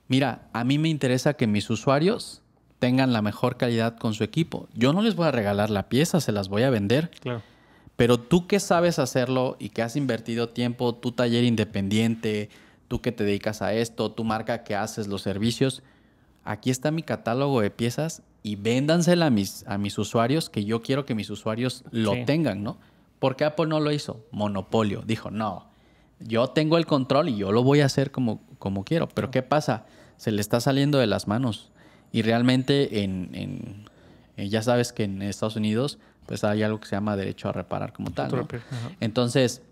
mira, a mí me interesa que mis usuarios tengan la mejor calidad con su equipo. Yo no les voy a regalar la pieza, se las voy a vender. Claro. Pero tú que sabes hacerlo y que has invertido tiempo, tu taller independiente, tú que te dedicas a esto, tu marca que haces los servicios, aquí está mi catálogo de piezas y véndansela a mis, a mis usuarios que yo quiero que mis usuarios lo tengan, ¿no? Porque Apple no lo hizo? Monopolio. Dijo, no, yo tengo el control y yo lo voy a hacer como, como quiero. Pero ¿qué pasa? Se le está saliendo de las manos. Y realmente en, en eh, ya sabes que en Estados Unidos pues hay algo que se llama derecho a reparar como tal. ¿no? Entonces,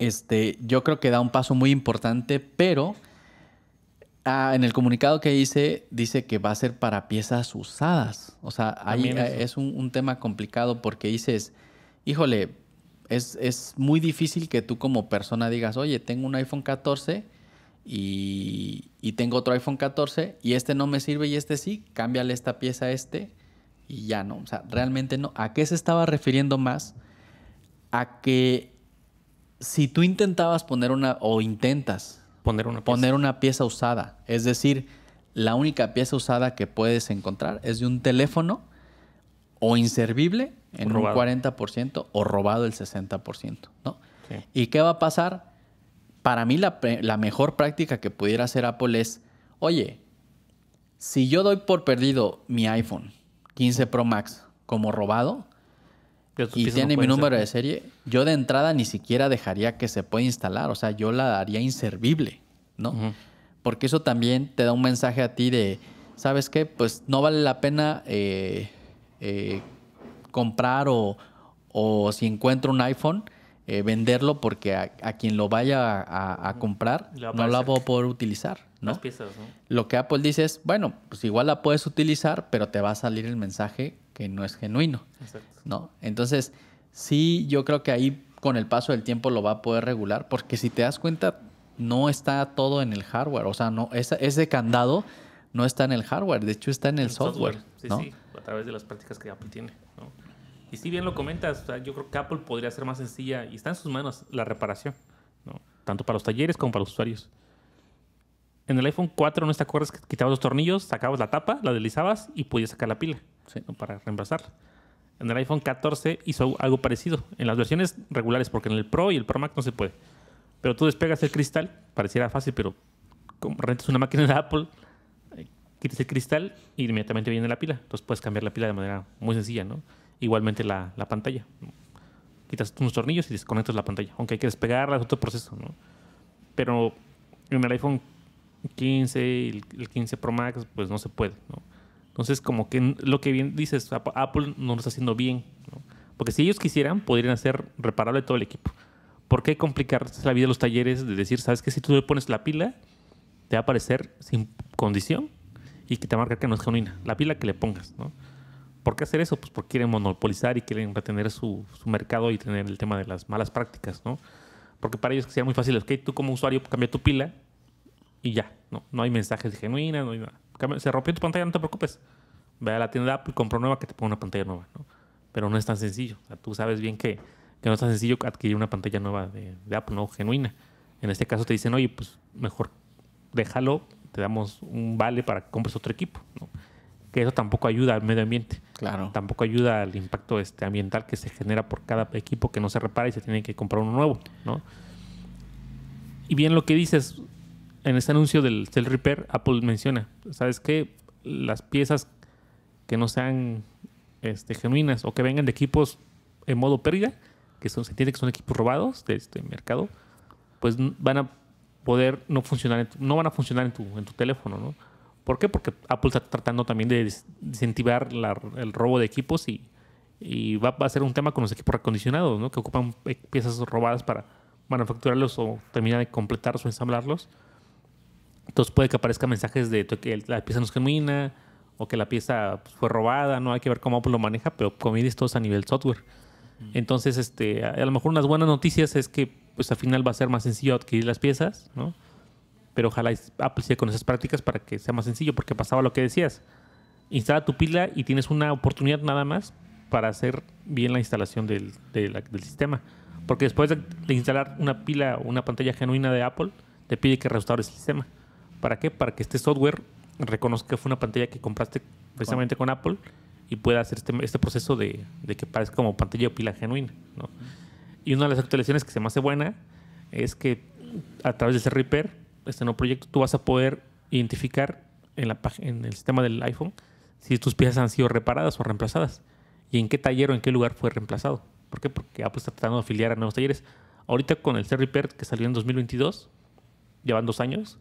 este, yo creo que da un paso muy importante, pero Ah, en el comunicado que hice dice que va a ser para piezas usadas. O sea, ah, ahí eh, es un, tema complicado porque dices, híjole, es, muy difícil que tú como persona digas, oye, tengo un iPhone 14 y, y, tengo otro iPhone 14 y este no me sirve y este sí, cámbiale esta pieza a este y ya no. O sea, realmente no. ¿A qué se estaba refiriendo más? A que si tú intentabas poner una, o intentas, Poner una pieza. usada. Es decir, la única pieza usada que puedes encontrar es de un teléfono o inservible en un 40% o robado el 60%. ¿no? ¿Y qué va a pasar? Para mí la, la mejor práctica que pudiera hacer Apple es, oye, si yo doy por perdido mi iPhone 15 Pro Max como robado, y tiene mi número de serie. Yo de entrada ni siquiera dejaría que se pueda instalar. O sea, yo la haría inservible, ¿no? Porque eso también te da un mensaje a ti de, ¿sabes qué? Pues no vale la pena eh, eh, comprar o, o si encuentro un iPhone, eh, venderlo porque a, quien lo vaya a, comprar no la va a poder utilizar. ¿no? Lo que Apple dice es, bueno, pues igual la puedes utilizar, pero te va a salir el mensaje que no es genuino. ¿no? Entonces, sí, yo creo que ahí con el paso del tiempo lo va a poder regular, porque si te das cuenta, no está todo en el hardware. O sea, no, ese candado no está en el hardware, de hecho está en el, software. Sí, sí, a través de las prácticas que Apple tiene. ¿no? Y si bien lo comentas, yo creo que Apple podría ser más sencilla y está en sus manos la reparación, ¿no? tanto para los talleres como para los usuarios. En el iPhone 4, ¿no te acuerdas que quitabas los tornillos, sacabas la tapa, la deslizabas y podías sacar la pila para reemplazarla? En el iPhone 14 hizo algo parecido, en las versiones regulares, porque en el Pro y el Pro Max no se puede. Pero tú despegas el cristal, pareciera fácil, pero como rentas una máquina de Apple, eh, quitas el cristal y inmediatamente viene la pila. Entonces puedes cambiar la pila de manera muy sencilla, ¿no? igualmente la, pantalla. Quitas unos tornillos y desconectas la pantalla, aunque hay que despegarla, es otro proceso, Pero en el iPhone 15 y el 15 Pro Max, pues no se puede, Entonces, como que lo que bien dices, Apple no lo está haciendo bien, Porque si ellos quisieran, podrían hacer reparable todo el equipo. ¿Por qué complicar la vida de los talleres de decir, sabes que si tú le pones la pila, te va a aparecer sin condición y que te marca que no es genuina? La pila que le pongas, ¿no? ¿Por qué hacer eso? Pues porque quieren monopolizar y quieren retener su, su mercado y tener el tema de las malas prácticas, ¿no? Porque para ellos sería muy fácil, es que tú como usuario cambia tu pila y ya, no, no hay mensajes genuinas, no hay nada. Se rompió tu pantalla, no te preocupes. Ve a la tienda de Apple, compra nueva que te ponga una pantalla nueva, ¿no? Pero no es tan sencillo. O sea, tú sabes bien que, que no es tan sencillo adquirir una pantalla nueva de, de Apple, ¿no? Genuina. En este caso te dicen, oye, pues mejor déjalo, te damos un vale para que compres otro equipo, ¿no? que eso tampoco ayuda al medio ambiente. Claro. Tampoco ayuda al impacto este, ambiental que se genera por cada equipo que no se repara y se tiene que comprar uno nuevo, ¿no? Y bien lo que dices, en este anuncio del Cell Repair, Apple menciona, ¿sabes qué? Las piezas que no sean este, genuinas o que vengan de equipos en modo pérdida, que son, se entiende que son equipos robados de este mercado, pues van a poder no funcionar, no van a funcionar en en tu teléfono, ¿no? ¿Por qué? Porque Apple está tratando también de incentivar el robo de equipos y, va, a ser un tema con los equipos recondicionados, ¿no? Que ocupan piezas robadas para manufacturarlos o terminar de completarlos o ensamblarlos. Entonces puede que aparezcan mensajes de que la pieza no es genuina o que la pieza pues, fue robada, ¿no? Hay que ver cómo Apple lo maneja, pero como dices, todo a nivel software. Entonces, este, a, lo mejor unas buenas noticias es que pues al final va a ser más sencillo adquirir las piezas, ¿no? pero ojalá Apple siga con esas prácticas para que sea más sencillo, porque pasaba lo que decías. Instala tu pila y tienes una oportunidad nada más para hacer bien la instalación del, sistema. Porque después de, instalar una pila o una pantalla genuina de Apple, te pide que restaures el sistema. ¿Para qué? Para que este software reconozca que fue una pantalla que compraste precisamente con Apple y pueda hacer este, este proceso de, que parezca como pantalla o pila genuina. Y una de las actualizaciones que se me hace buena es que a través de ese repair, este nuevo proyecto, tú vas a poder identificar en, la, en el sistema del iPhone si tus piezas han sido reparadas o reemplazadas y en qué taller o en qué lugar fue reemplazado. ¿Por qué? Porque Apple está tratando de afiliar a nuevos talleres. Ahorita con el C-Repair que salió en 2022, llevan dos años,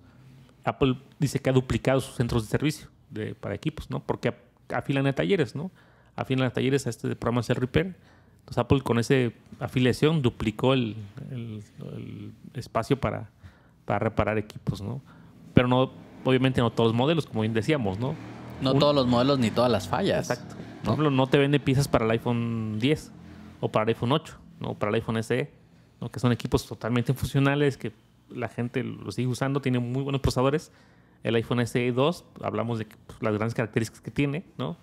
Apple dice que ha duplicado sus centros de servicio para equipos, ¿no? Porque afilan a talleres, ¿no? Afilan a talleres a este programa C-Repair. Entonces Apple con esa afiliación duplicó el espacio para para reparar equipos, ¿no? Pero no, obviamente no todos los modelos, como bien decíamos, ¿no? No todos los modelos ni todas las fallas. Exacto. Por ejemplo, no te vende piezas para el iPhone 10 o para el iPhone 8, ¿no? Para el iPhone SE, ¿no? Que son equipos totalmente funcionales que la gente los sigue usando, tiene muy buenos procesadores. El iPhone SE 2, hablamos de pues, las grandes características que tiene, ¿no?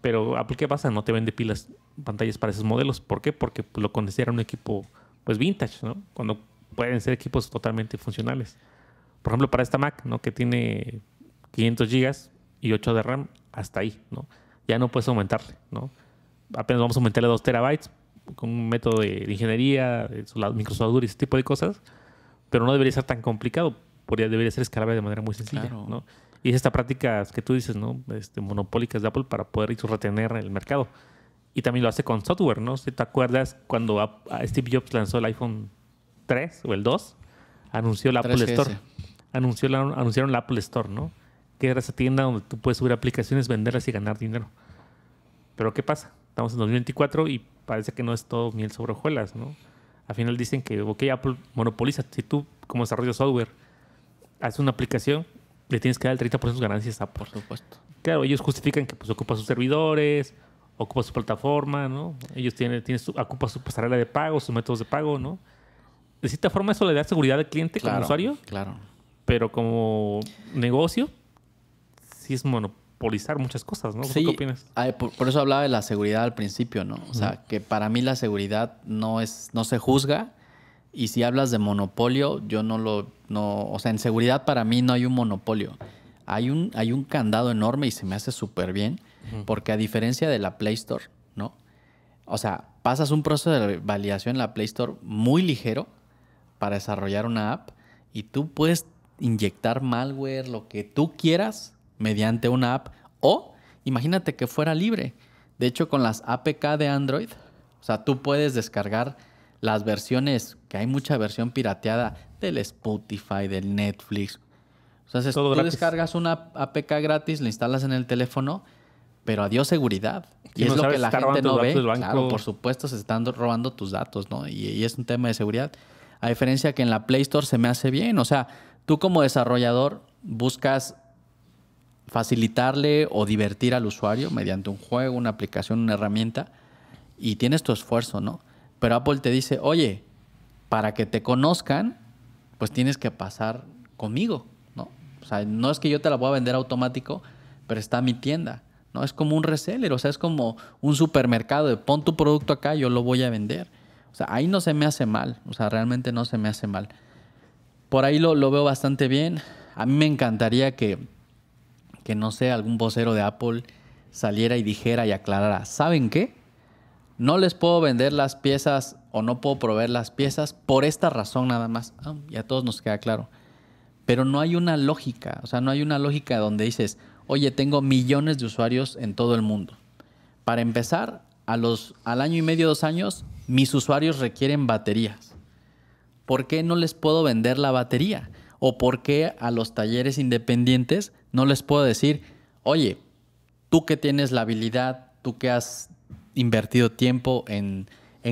Pero Apple, ¿qué pasa? No te vende pilas, pantallas para esos modelos. ¿Por qué? Porque pues, lo consideran un equipo, pues, vintage, ¿no? Cuando pueden ser equipos totalmente funcionales. Por ejemplo, para esta Mac, ¿no? Que tiene 500 GB y 8 de RAM, hasta ahí, ¿no? Ya no puedes aumentarle, ¿no? Apenas vamos a aumentarle 2 terabytes con un método de ingeniería, de microsoftware y ese tipo de cosas, pero no debería ser tan complicado, podría, debería ser escalable de manera muy sencilla, ¿no? Y es esta práctica que tú dices, ¿no? Este, monopólicas de Apple para poder retener el mercado. Y también lo hace con software, ¿no? Si te acuerdas cuando Steve Jobs lanzó el iPhone o el 2, anunció la Apple Store. Anunció anunciaron la Apple Store, ¿no? Que era esa tienda donde tú puedes subir aplicaciones, venderlas y ganar dinero. Pero ¿qué pasa? Estamos en 2024 y parece que no es todo miel sobre hojuelas, ¿no? Al final dicen que, ok, Apple monopoliza. Si tú, como desarrollo software, haces una aplicación, le tienes que dar el 30% de sus ganancias a Apple. Por supuesto. Claro, ellos justifican que pues ocupa sus servidores, ocupa su plataforma, ¿no? Ellos tienen, su, ocupa su pasarela de pago, sus métodos de pago, ¿no? de cierta forma eso le da seguridad al cliente como usuario. Claro. Pero como negocio, sí es monopolizar muchas cosas, ¿no? ¿Qué opinas? Por, por, eso hablaba de la seguridad al principio, ¿no? O sea, que para mí la seguridad no es, no se juzga. Y si hablas de monopolio, yo no lo, o sea, en seguridad para mí no hay un monopolio. Hay un, hay un candado enorme y se me hace súper bien, porque a diferencia de la Play Store, ¿no? O sea, pasas un proceso de validación en la Play Store muy ligero, para desarrollar una app y tú puedes inyectar malware, lo que tú quieras, mediante una app. O imagínate que fuera libre. De hecho, con las APK de Android, o sea, tú puedes descargar las versiones, que hay mucha versión pirateada del Spotify, del Netflix. o sea tú descargas una APK gratis, la instalas en el teléfono, pero adiós seguridad. y es lo que la gente no ve. Claro, por supuesto, se están robando tus datos, ¿no? y es un tema de seguridad. A diferencia que en la Play Store se me hace bien. O sea, tú como desarrollador buscas facilitarle o divertir al usuario mediante un juego, una aplicación, una herramienta, y tienes tu esfuerzo, ¿no? Pero Apple te dice, oye, para que te conozcan, pues tienes que pasar conmigo, ¿no? O sea, no es que yo te la voy a vender automático, pero está mi tienda, ¿no? Es como un reseller, o sea, es como un supermercado pon tu producto acá, yo lo voy a vender. O sea, ahí no se me hace mal, o sea, realmente no se me hace mal. Por ahí lo, veo bastante bien. A mí me encantaría que, no sé, algún vocero de Apple saliera y dijera y aclarara, ¿saben qué? No les puedo vender las piezas o no puedo proveer las piezas por esta razón nada más. Ah, y a todos nos queda claro. Pero no hay una lógica, o sea, no hay una lógica donde dices, oye, tengo millones de usuarios en todo el mundo. Para empezar, los, al año y medio, dos años, mis usuarios requieren baterías. ¿Por qué no les puedo vender la batería? ¿O por qué a los talleres independientes no les puedo decir, oye, tú que tienes la habilidad, tú que has invertido tiempo en,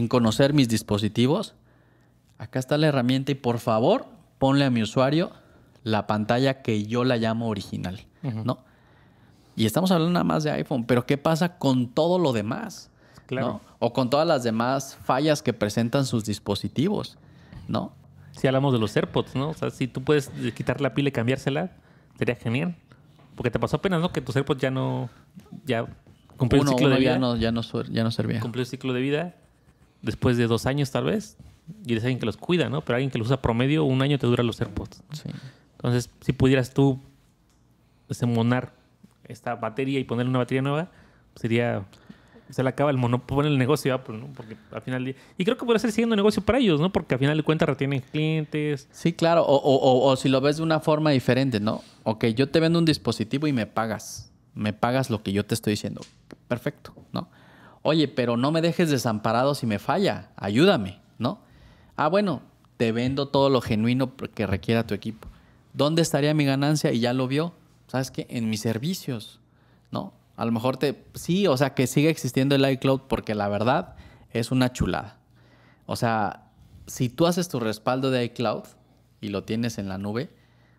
conocer mis dispositivos, acá está la herramienta y por favor ponle a mi usuario la pantalla que yo la llamo original, ¿no? Y estamos hablando nada más de iPhone, pero ¿qué pasa con todo lo demás? O con todas las demás fallas que presentan sus dispositivos, ¿no? Si hablamos de los AirPods, ¿no? O sea, si tú puedes quitar la pila y cambiársela, sería genial. Porque te pasó apenas, ¿no? Que tus AirPods ya no. Ya cumplió ciclo de vida. Ya no, ya, no, servía. Cumplió el ciclo de vida después de dos años, tal vez. Y eres alguien que los cuida, ¿no? Pero alguien que los usa promedio, un año te dura los AirPods. Entonces, si pudieras tú desmonar esta batería y ponerle una batería nueva, sería se le acaba el monopolio en el negocio, y ¿no? porque al final Y creo que puede ser siguiendo negocio para ellos, ¿no? Porque al final de cuentas retienen clientes. Sí, claro. O, o, si lo ves de una forma diferente, ¿no? Ok, yo te vendo un dispositivo y me pagas. Me pagas lo que yo te estoy diciendo. Perfecto, ¿no? Oye, pero no me dejes desamparado si me falla. Ayúdame, ¿no? Ah, bueno, te vendo todo lo genuino que requiera tu equipo. ¿Dónde estaría mi ganancia? Y ya lo vio. ¿Sabes qué? En mis servicios, ¿no? A lo mejor te. Sí, o sea, que sigue existiendo el iCloud porque la verdad es una chulada. O sea, si tú haces tu respaldo de iCloud y lo tienes en la nube,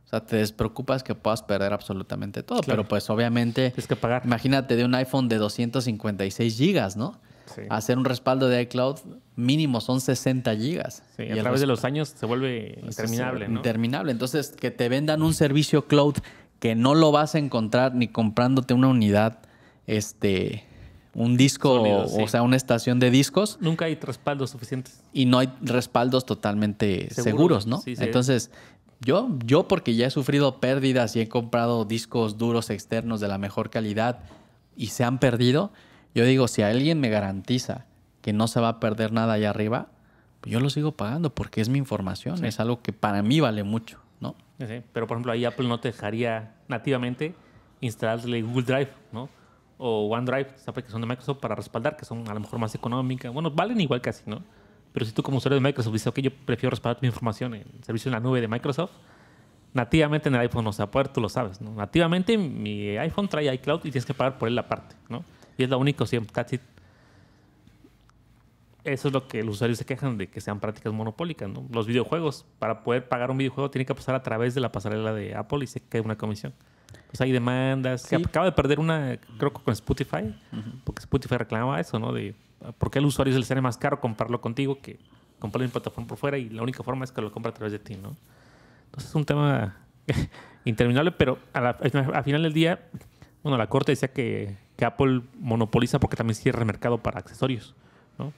o sea, te despreocupas que puedas perder absolutamente todo. Pero pues obviamente. Tienes que pagar. Imagínate de un iPhone de 256 gigas, ¿no? Sí. Hacer un respaldo de iCloud mínimo son 60 gigas. Sí, y a través de los años se vuelve interminable, Interminable. Entonces, que te vendan un servicio cloud que no lo vas a encontrar ni comprándote una unidad este, un disco, o, sea, una estación de discos. Nunca hay respaldos suficientes. Y no hay respaldos totalmente seguros, ¿no? Entonces, yo, yo porque ya he sufrido pérdidas y he comprado discos duros externos de la mejor calidad y se han perdido, yo digo, si alguien me garantiza que no se va a perder nada allá arriba, pues yo lo sigo pagando porque es mi información, es algo que para mí vale mucho, ¿no? pero por ejemplo, ahí Apple no te dejaría nativamente instalarle Google Drive, ¿no? o OneDrive, sabes que son de Microsoft para respaldar, que son a lo mejor más económicas. Bueno, valen igual casi, ¿no? Pero si tú como usuario de Microsoft dices, ok, yo prefiero respaldar mi información en servicio en la nube de Microsoft, nativamente en el iPhone no se va tú lo sabes, ¿no? Nativamente mi iPhone trae iCloud y tienes que pagar por él la parte, ¿no? Y es la único siempre, Eso es lo que los usuarios se quejan de que sean prácticas monopólicas, ¿no? Los videojuegos, para poder pagar un videojuego, tiene que pasar a través de la pasarela de Apple y se cae una comisión. Pues, hay demandas. Sí. Acaba de perder una, creo que con Spotify, porque Spotify reclamaba eso, ¿no? De por qué el usuario se le sale más caro comprarlo contigo que comprarlo en plataforma por fuera y la única forma es que lo compra a través de ti, ¿no? Entonces es un tema interminable, pero a, final del día, bueno, la corte decía que, Apple monopoliza porque también cierra el mercado para accesorios, ¿no?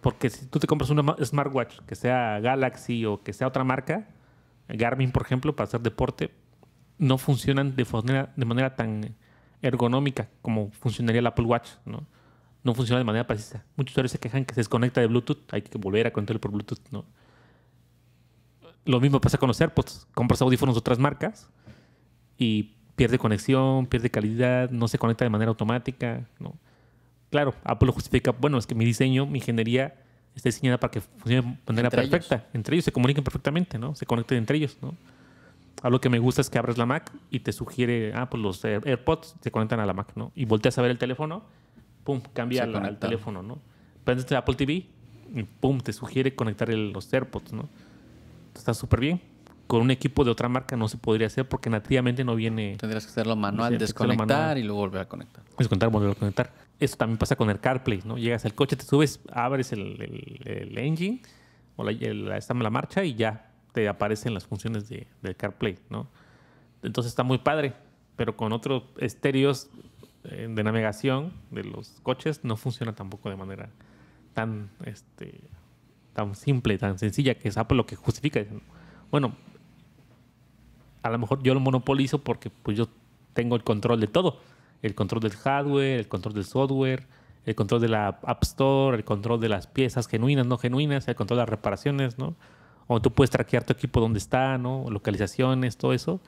Porque si tú te compras una smartwatch, que sea Galaxy o que sea otra marca, Garmin, por ejemplo, para hacer deporte, no funcionan de manera, tan ergonómica como funcionaría el Apple Watch, ¿no? No funciona de manera precisa. Muchos usuarios se quejan que se desconecta de Bluetooth, hay que volver a conectarlo por Bluetooth, ¿no? Lo mismo pasa con los AirPods. Compras audífonos de otras marcas y pierde conexión, pierde calidad, no se conecta de manera automática, ¿no? Claro, Apple lo justifica, bueno, es que mi diseño, mi ingeniería está diseñada para que funcione de manera perfecta. Entre ellos se comuniquen perfectamente, ¿no? Se conecten entre ellos, ¿no? lo que me gusta es que abres la Mac y te sugiere, ah, pues los AirPods se conectan a la Mac, ¿no? Y volteas a ver el teléfono, pum, cambia al, teléfono, ¿no? Prendes Apple TV y pum, te sugiere conectar los AirPods, ¿no? Está súper bien. Con un equipo de otra marca no se podría hacer porque nativamente no viene. Tendrías que hacerlo manual, desconectar y luego volver a conectar. Desconectar, volver a conectar. Eso también pasa con el CarPlay, ¿no? Llegas al coche, te subes, abres el, engine o la, en la marcha y ya aparecen las funciones de, del CarPlay, ¿no? Entonces está muy padre, pero con otros estéreos eh, de navegación de los coches no funciona tampoco de manera tan, este, tan simple, tan sencilla, que es lo que justifica. Bueno, a lo mejor yo lo monopolizo porque pues yo tengo el control de todo. El control del hardware, el control del software, el control de la App Store, el control de las piezas genuinas, no genuinas, el control de las reparaciones, ¿no? o tú puedes traquear tu equipo donde está, ¿no? Localizaciones, todo eso.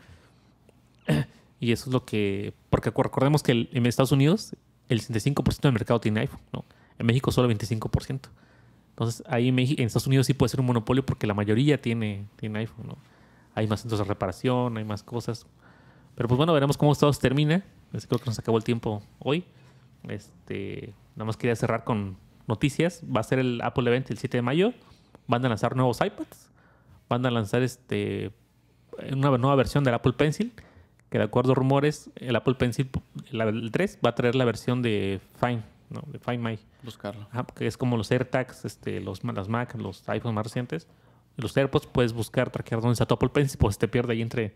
Y eso es lo que, porque recordemos que en Estados Unidos el 65% del mercado tiene iPhone, ¿no? En México solo 25%. Entonces ahí en, Estados Unidos sí puede ser un monopolio porque la mayoría tiene, iPhone, ¿no? Hay más centros de reparación, hay más cosas. Pero pues bueno, veremos cómo Estados termina. Creo que nos acabó el tiempo hoy. Este, nada más quería cerrar con noticias. Va a ser el Apple Event el 7 de mayo. Van a lanzar nuevos iPads van a lanzar este una nueva versión del Apple Pencil, que de acuerdo a rumores, el Apple Pencil el 3 va a traer la versión de Fine, ¿no? de Find My. Buscarlo. que es como los AirTags, este, los, las Mac, los iPhones más recientes. Los AirPods puedes buscar, traquear dónde está tu Apple Pencil, pues te pierde ahí entre,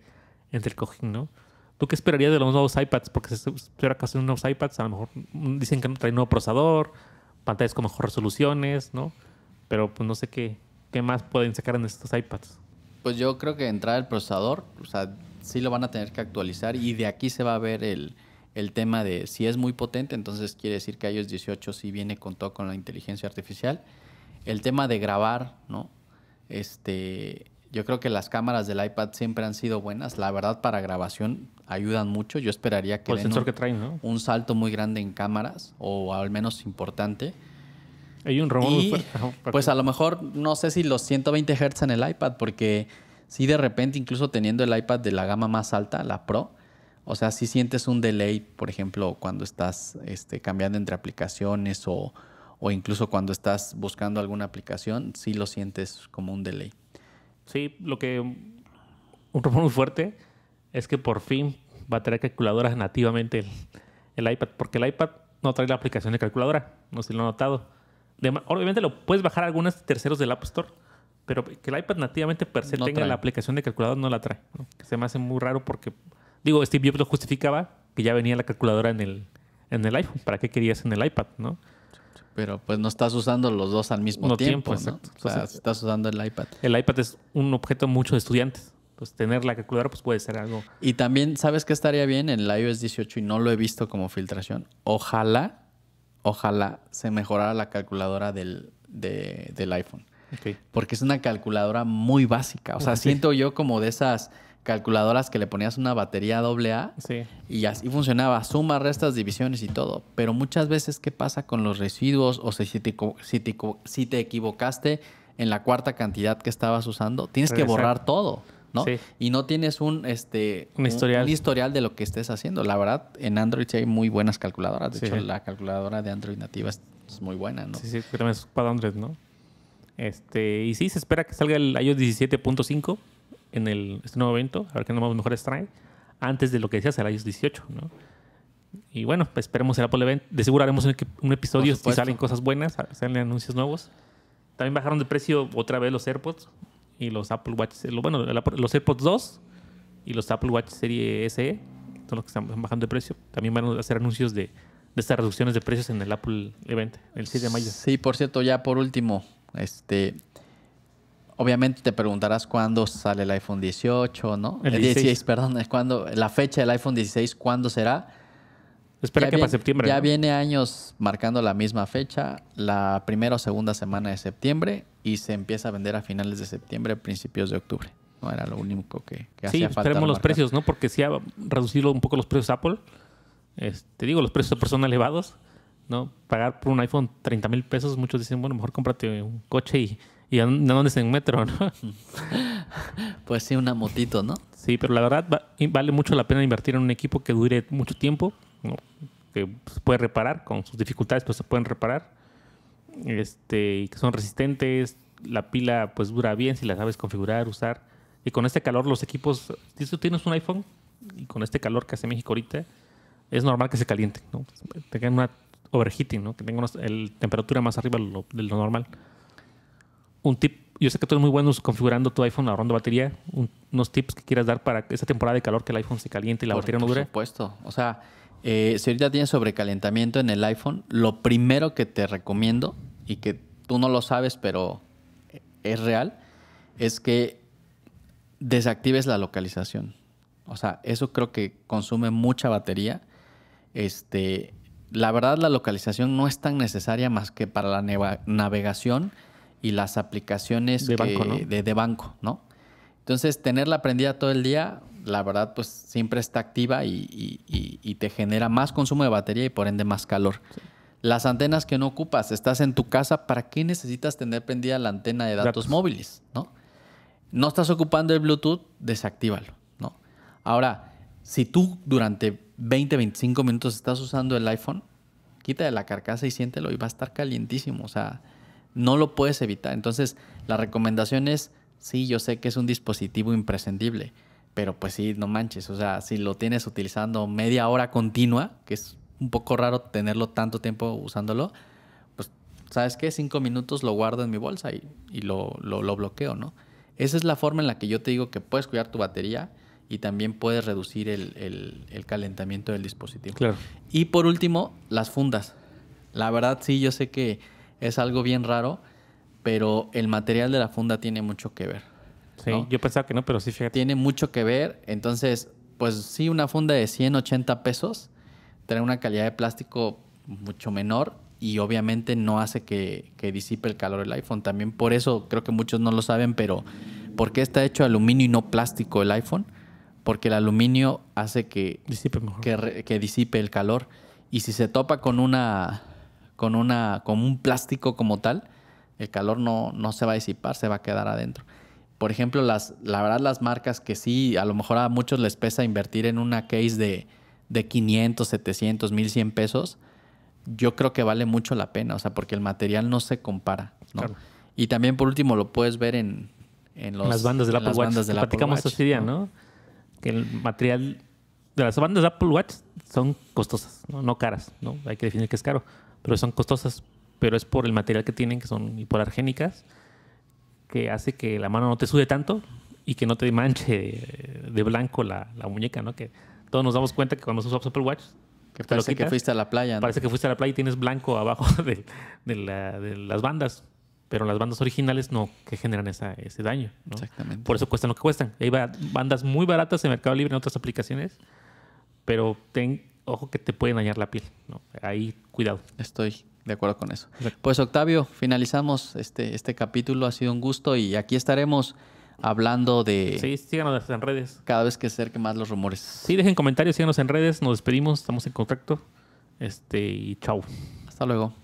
entre el cojín, ¿no? ¿Tú qué esperarías de los nuevos iPads? Porque se espera que hacen nuevos iPads, a lo mejor mm, dicen que no traen nuevo procesador, pantallas con mejor resoluciones, ¿no? Pero pues no sé qué, ¿qué más pueden sacar en estos iPads? Pues yo creo que entrar el procesador, o sea, sí lo van a tener que actualizar y de aquí se va a ver el, tema de si es muy potente, entonces quiere decir que iOS 18 sí viene con todo con la inteligencia artificial. El tema de grabar, ¿no? Este, yo creo que las cámaras del iPad siempre han sido buenas. La verdad, para grabación ayudan mucho. Yo esperaría que. el sensor que traen, Un salto muy grande en cámaras, o al menos importante. Hay un pues a lo mejor no sé si los 120 Hz en el iPad, porque si de repente, incluso teniendo el iPad de la gama más alta, la Pro, o sea, si sientes un delay, por ejemplo, cuando estás este, cambiando entre aplicaciones o, incluso cuando estás buscando alguna aplicación, si lo sientes como un delay. Sí, lo que. Un rumor muy fuerte es que por fin va a tener calculadoras nativamente el, iPad, porque el iPad no trae la aplicación de calculadora, no se lo ha notado obviamente lo puedes bajar a algunos terceros del App Store, pero que el iPad nativamente se tenga la aplicación de calculador no la trae. ¿no? Se me hace muy raro porque, digo, Steve Jobs lo justificaba que ya venía la calculadora en el, en el iPhone. ¿Para qué querías en el iPad, no? Pero pues no estás usando los dos al mismo tiempo. O sea, estás usando el iPad. El iPad es un objeto mucho de estudiantes. pues tener la calculadora pues puede ser algo. Y también, ¿sabes qué estaría bien en el iOS 18 y no lo he visto como filtración? Ojalá ojalá se mejorara la calculadora del, del iPhone. Porque es una calculadora muy básica. O sea, siento yo como de esas calculadoras que le ponías una batería AA y así funcionaba, sumas, restas, divisiones y todo. Pero muchas veces, ¿qué pasa con los residuos? O sea, si te, si te, si te equivocaste en la cuarta cantidad que estabas usando, tienes que borrar todo. ¿no? Y no tienes un, este, un, historial. de lo que estés haciendo. La verdad, en Android hay muy buenas calculadoras. De hecho, la calculadora de Android nativa es, muy buena, ¿no? Sí, sí, pero es para Android, ¿no? Este, y sí, se espera que salga el iOS 17.5 en el, este nuevo evento, a ver qué nomás mejores trae, antes de lo que decías, el iOS 18, ¿no? Y bueno, pues esperemos el Apple Event. De seguro haremos un, un episodio si salen cosas buenas, salen anuncios nuevos. También bajaron de precio otra vez los AirPods y los Apple Watch, bueno, los AirPods 2 y los Apple Watch Serie SE son los que están bajando de precio. También van a hacer anuncios de, estas reducciones de precios en el Apple Event, el 6 de mayo. Sí, por cierto, ya por último, este, obviamente te preguntarás cuándo sale el iPhone 18, ¿no? El 16, eh, perdón, es cuando, la fecha del iPhone 16, ¿cuándo será? Espera que para septiembre. Ya viene años marcando la misma fecha, la primera o segunda semana de septiembre, y se empieza a vender a finales de septiembre, principios de octubre. No era lo único que, hacía pues falta. Sí, los precios, ¿no? Porque sí ha reducido un poco los precios Apple. Este, te digo, los precios son elevados, ¿no? Pagar por un iPhone 30 mil pesos, muchos dicen, bueno, mejor cómprate un coche y, y no andes en metro, ¿no? pues sí, una motito, ¿no? Sí, pero la verdad vale mucho la pena invertir en un equipo que dure mucho tiempo que se puede reparar con sus dificultades, pero pues, se pueden reparar. Este, y que son resistentes, la pila pues dura bien si la sabes configurar, usar. Y con este calor los equipos, si tú tienes un iPhone y con este calor que hace México ahorita, es normal que se caliente ¿no? Tengan una overheating, ¿no? Que tengan la temperatura más arriba de lo, normal. Un tip, yo sé que tú eres muy bueno configurando tu iPhone ahorrando batería, unos tips que quieras dar para esa temporada de calor que el iPhone se caliente y la batería no dure. Por supuesto, o sea eh, si ahorita tienes sobrecalentamiento en el iPhone, lo primero que te recomiendo y que tú no lo sabes, pero es real, es que desactives la localización. O sea, eso creo que consume mucha batería. Este, la verdad, la localización no es tan necesaria más que para la navegación y las aplicaciones de, banco, de banco, ¿no? Entonces, tenerla prendida todo el día la verdad, pues siempre está activa y, te genera más consumo de batería y por ende más calor. Las antenas que no ocupas, estás en tu casa, ¿para qué necesitas tener prendida la antena de datos, móviles? ¿no? no estás ocupando el Bluetooth, desactívalo. ¿no? Ahora, si tú durante 20, 25 minutos estás usando el iPhone, quita de la carcasa y siéntelo y va a estar calientísimo. O sea, no lo puedes evitar. Entonces, la recomendación es, sí, yo sé que es un dispositivo imprescindible, pero pues sí, no manches, o sea, si lo tienes utilizando media hora continua, que es un poco raro tenerlo tanto tiempo usándolo, pues, ¿sabes qué? Cinco minutos lo guardo en mi bolsa y, lo, bloqueo, ¿no? Esa es la forma en la que yo te digo que puedes cuidar tu batería y también puedes reducir el, el, calentamiento del dispositivo. Claro. Y por último, las fundas. La verdad, sí, yo sé que es algo bien raro, pero el material de la funda tiene mucho que ver yo pensaba que no, pero sí, fíjate. Tiene mucho que ver. Entonces, pues sí, una funda de 180 pesos, tiene una calidad de plástico mucho menor y obviamente no hace que, disipe el calor el iPhone. También por eso creo que muchos no lo saben, pero ¿por qué está hecho aluminio y no plástico el iPhone? Porque el aluminio hace que disipe, disipe el calor. Y si se topa con una con con un plástico como tal, el calor no se va a disipar, se va a quedar adentro por ejemplo, las, la verdad, las marcas que sí, a lo mejor a muchos les pesa invertir en una case de, de 500, 700, 1100 pesos, yo creo que vale mucho la pena, o sea, porque el material no se compara. Y también, por último, lo puedes ver en, los, las bandas de Apple Watch. Bandas platicamos Apple Watch, día, ¿no? Que el material de las bandas de Apple Watch son costosas, ¿no? caras, ¿no? Hay que definir que es caro, pero son costosas, pero es por el material que tienen, que son hipoalergénicas que hace que la mano no te sude tanto y que no te manche de blanco la, la muñeca, ¿no? Que todos nos damos cuenta que cuando usas Apple Watch que parece que fuiste a la playa. ¿no? Parece que fuiste a la playa y tienes blanco abajo de, las bandas. Pero las bandas originales no que generan ese daño. ¿no? Exactamente. Por eso cuestan lo que cuestan. Hay bandas muy baratas en Mercado Libre en otras aplicaciones. Pero ten ojo que te pueden dañar la piel. ¿no? Ahí, cuidado. Estoy de acuerdo con eso. Pues Octavio, finalizamos este, este capítulo, ha sido un gusto y aquí estaremos hablando de... Sí, síganos en redes. Cada vez que se acerquen más los rumores. Sí, dejen comentarios, síganos en redes, nos despedimos, estamos en contacto. Este, y chau Hasta luego.